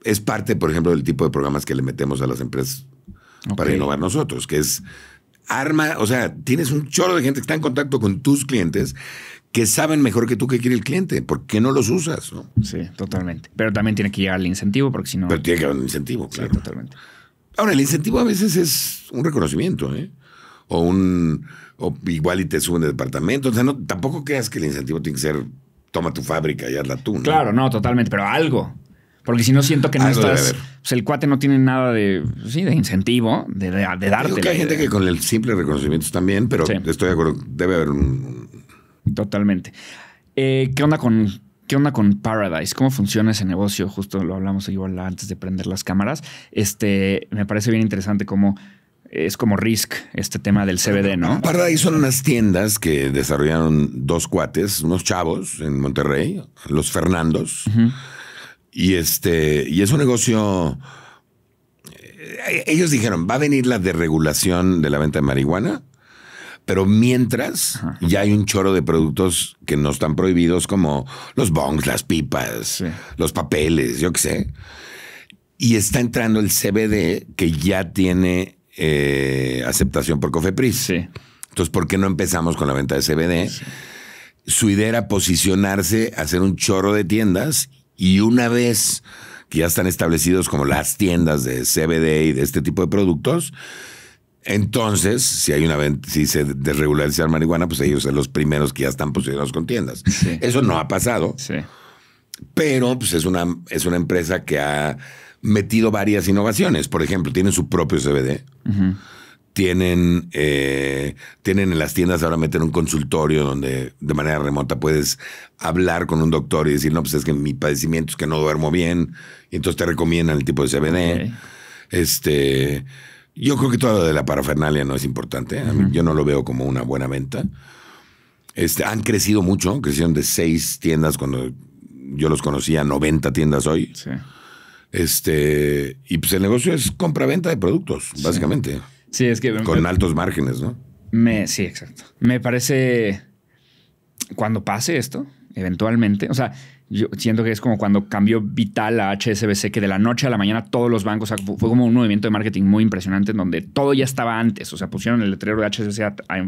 es parte, por ejemplo, del tipo de programas que le metemos a las empresas para innovar nosotros, que es arma, o sea, tienes un chorro de gente que está en contacto con tus clientes que saben mejor que tú qué quiere el cliente. ¿Por qué no los usas? Sí, totalmente. Pero también tiene que llegar el incentivo, porque si no. Pero tiene que haber un incentivo, claro. Sí, totalmente. Ahora, el incentivo a veces es un reconocimiento, ¿eh? O un. O igual y te suben de departamento. O sea, no, tampoco creas que el incentivo tiene que ser toma tu fábrica y hazla tú. ¿no? Claro, no, totalmente, pero algo. Porque si no siento que no estás. Pues, el cuate no tiene nada de, sí, de incentivo, de, darte. hay gente que con el simple reconocimiento también, pero estoy de acuerdo, debe haber un, Totalmente. Eh, ¿Qué onda con ¿Qué onda con Paradise? ¿Cómo funciona ese negocio? Justo lo hablamos igual antes de prender las cámaras. Este, me parece bien interesante cómo es como Risk este tema del CBD, ¿no? Paradise son unas tiendas que desarrollaron dos cuates, unos chavos en Monterrey, los Fernandos. Y este, y es un negocio eh, ellos dijeron, va a venir la deregulación de la venta de marihuana pero mientras, ya hay un choro de productos que no están prohibidos, como los bongs, las pipas, los papeles, yo qué sé. Y está entrando el CBD que ya tiene eh, aceptación por Cofepris. Sí. Entonces, ¿por qué no empezamos con la venta de CBD? Su idea era posicionarse, hacer un chorro de tiendas y una vez que ya están establecidos como las tiendas de CBD y de este tipo de productos, entonces, si hay una venta, si se marihuana, pues ellos son los primeros que ya están posicionados con tiendas. Eso no ha pasado. Sí. Pero pues es una, es una empresa que ha metido varias innovaciones. Por ejemplo, tienen su propio CBD. Tienen, eh, tienen en las tiendas ahora meter un consultorio donde de manera remota puedes hablar con un doctor y decir, no, pues es que mi padecimiento es que no duermo bien. Y entonces te recomiendan el tipo de CBD. Este yo creo que todo lo de la parafernalia no es importante. Yo no lo veo como una buena venta. Este, han crecido mucho, crecieron de seis tiendas cuando yo los conocía, 90 tiendas hoy. Sí. Este, y pues el negocio es compra-venta de productos, básicamente. Sí, es que. Con altos márgenes, ¿no? Me, sí, exacto. Me parece. Cuando pase esto, eventualmente. O sea, yo siento que es como cuando cambió Vital a HSBC, que de la noche a la mañana todos los bancos, fue como un movimiento de marketing muy impresionante en donde todo ya estaba antes, o sea, pusieron el letrero de HSBC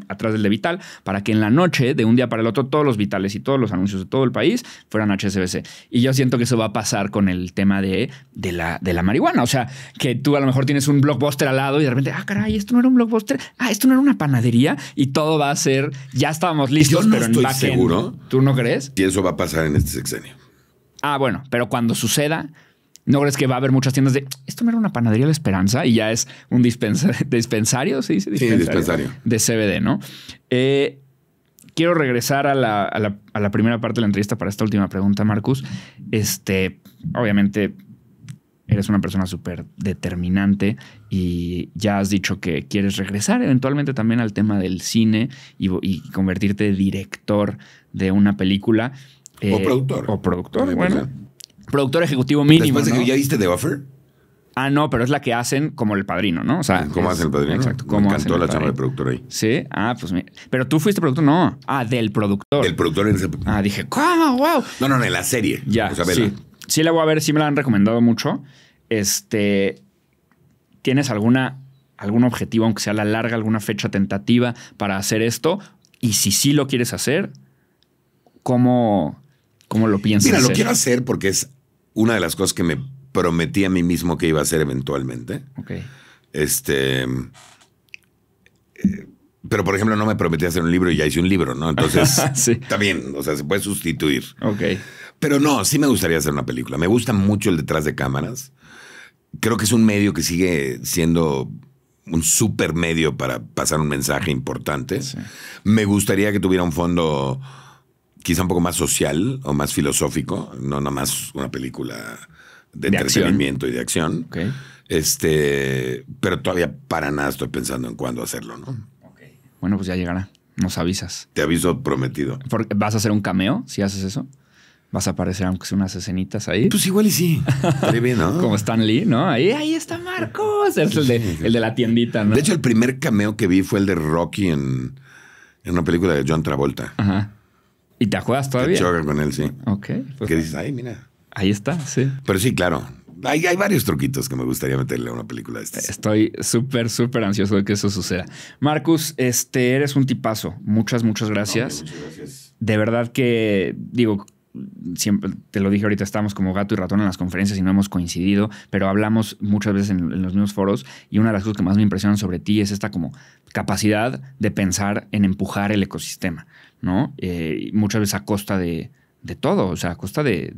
atrás del de Vital para que en la noche, de un día para el otro, todos los Vitales y todos los anuncios de todo el país fueran HSBC. Y yo siento que eso va a pasar con el tema de, de, la, de la marihuana, o sea, que tú a lo mejor tienes un blockbuster al lado y de repente, ah, caray, esto no era un blockbuster, ah, esto no era una panadería y todo va a ser, ya estábamos listos, pero estoy en seguro. ¿Tú no crees? Y eso va a pasar en este sexenio. Ah, bueno, pero cuando suceda, ¿no crees que va a haber muchas tiendas de esto no era una panadería de esperanza y ya es un dispensario? ¿sí? ¿Sí, dispensario? dispensario. De CBD, ¿no? Eh, quiero regresar a la, primera parte de la entrevista para esta última pregunta, Marcus. Este, obviamente, eres una persona súper determinante y ya has dicho que quieres regresar eventualmente también al tema del cine y, y convertirte en director de una película o eh, productor. O productor, bueno. Productor ejecutivo mínimo. Después de que ya viste The buffer Ah, no, pero es la que hacen como el padrino, ¿no? O sea, ¿cómo hace el padrino? Exacto. como Me encantó la chamba de productor ahí. Sí. Ah, pues mira. Pero tú fuiste productor, no. Ah, del productor. Del productor en ese. Ah, dije, ¿cómo? ¡Wow! No, no, en la serie. Ya. sí. sí, la voy a ver, sí me la han recomendado mucho. Este. ¿Tienes alguna, algún objetivo, aunque sea la larga, alguna fecha tentativa para hacer esto? Y si sí lo quieres hacer, ¿cómo.? ¿Cómo lo piensas? Mira, lo quiero hacer porque es una de las cosas que me prometí a mí mismo que iba a hacer eventualmente. Ok. Este. Eh, pero, por ejemplo, no me prometí hacer un libro y ya hice un libro, ¿no? Entonces, está bien, o sea, se puede sustituir. Ok. Pero no, sí me gustaría hacer una película. Me gusta mucho el detrás de cámaras. Creo que es un medio que sigue siendo un super medio para pasar un mensaje importante. Me gustaría que tuviera un fondo quizá un poco más social o más filosófico, no nomás una película de, entretenimiento y de acción. Okay. Este, pero todavía para nada estoy pensando en cuándo hacerlo, ¿no? Bueno, pues ya llegará. Nos avisas. Te aviso prometido. ¿Vas a hacer un cameo si haces eso? ¿Vas a aparecer aunque sea unas escenitas ahí? Pues igual y sí. bien, ¿no? Como Stan Lee, ¿no? Ahí, ahí está Marcos. Es el de, el de la tiendita, ¿no? De hecho, el primer cameo que vi fue el de Rocky en, en una película de John Travolta. Ajá. ¿Y te juegas todavía? Te con él, sí. Ok. Pues qué dices, ay, mira. Ahí está, sí. Pero sí, claro. Hay, hay, varios truquitos que me gustaría meterle a una película de estas. Estoy súper, súper ansioso de que eso suceda. Marcus, este, eres un tipazo. Muchas, muchas gracias. muchas gracias. De verdad que, digo, siempre te lo dije ahorita, estamos como gato y ratón en las conferencias y no hemos coincidido, pero hablamos muchas veces en, en, los mismos foros y una de las cosas que más me impresionan sobre ti es esta como capacidad de pensar en empujar el ecosistema. ¿no? Eh, muchas veces a costa de, todo, o sea, a costa de,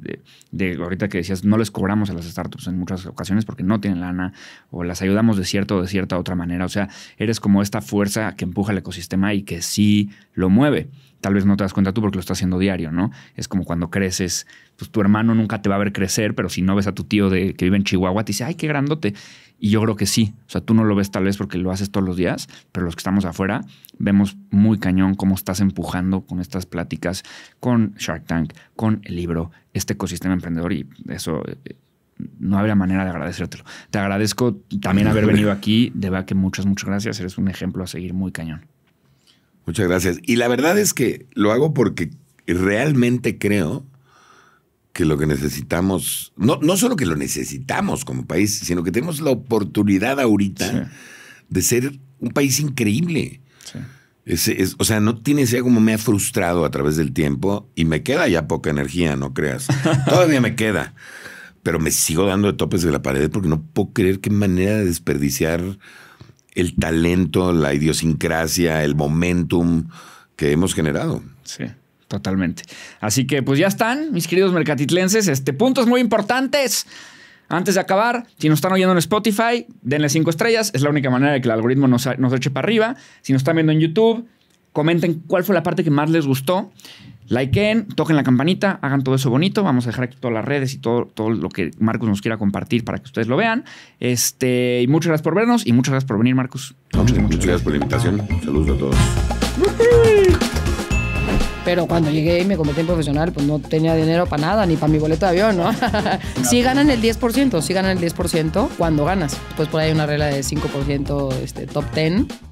ahorita que decías, no les cobramos a las startups en muchas ocasiones porque no tienen lana o las ayudamos de cierta o de cierta otra manera, o sea, eres como esta fuerza que empuja el ecosistema y que sí lo mueve. Tal vez no te das cuenta tú porque lo estás haciendo diario, ¿no? Es como cuando creces, pues tu hermano nunca te va a ver crecer, pero si no ves a tu tío de, que vive en Chihuahua, te dice, ay, qué grandote. Y yo creo que sí. O sea, tú no lo ves tal vez porque lo haces todos los días, pero los que estamos afuera vemos muy cañón cómo estás empujando con estas pláticas, con Shark Tank, con el libro, este ecosistema emprendedor y eso eh, eh, no habría manera de agradecértelo. Te agradezco también haber venido aquí. De verdad que muchas, muchas gracias. Eres un ejemplo a seguir muy cañón. Muchas gracias. Y la verdad es que lo hago porque realmente creo que lo que necesitamos, no, no solo que lo necesitamos como país, sino que tenemos la oportunidad ahorita de ser un país increíble. o sea, no tiene sea como me ha frustrado a través del tiempo y me queda ya poca energía, no creas. Todavía me queda, pero me sigo dando de topes de la pared porque no puedo creer qué manera de desperdiciar el talento, la idiosincrasia, el momentum que hemos generado. Sí. Totalmente. Así que pues ya están, mis queridos mercatitlenses, este, puntos muy importantes. Antes de acabar, si nos están oyendo en Spotify, denle cinco estrellas. Es la única manera de que el algoritmo nos, nos eche para arriba. Si nos están viendo en YouTube, comenten cuál fue la parte que más les gustó. Likeen, toquen la campanita, hagan todo eso bonito. Vamos a dejar aquí todas las redes y todo, todo lo que Marcos nos quiera compartir para que ustedes lo vean. Este, y muchas gracias por vernos y muchas gracias por venir, Marcos Muchas, muchas gracias por la invitación. Saludos a todos. Pero cuando llegué y me convertí en profesional, pues no tenía dinero para nada, ni para mi boleto de avión, ¿no? sí ganan el 10%, sí ganan el 10% cuando ganas. Pues por ahí hay una regla de 5%, este, top 10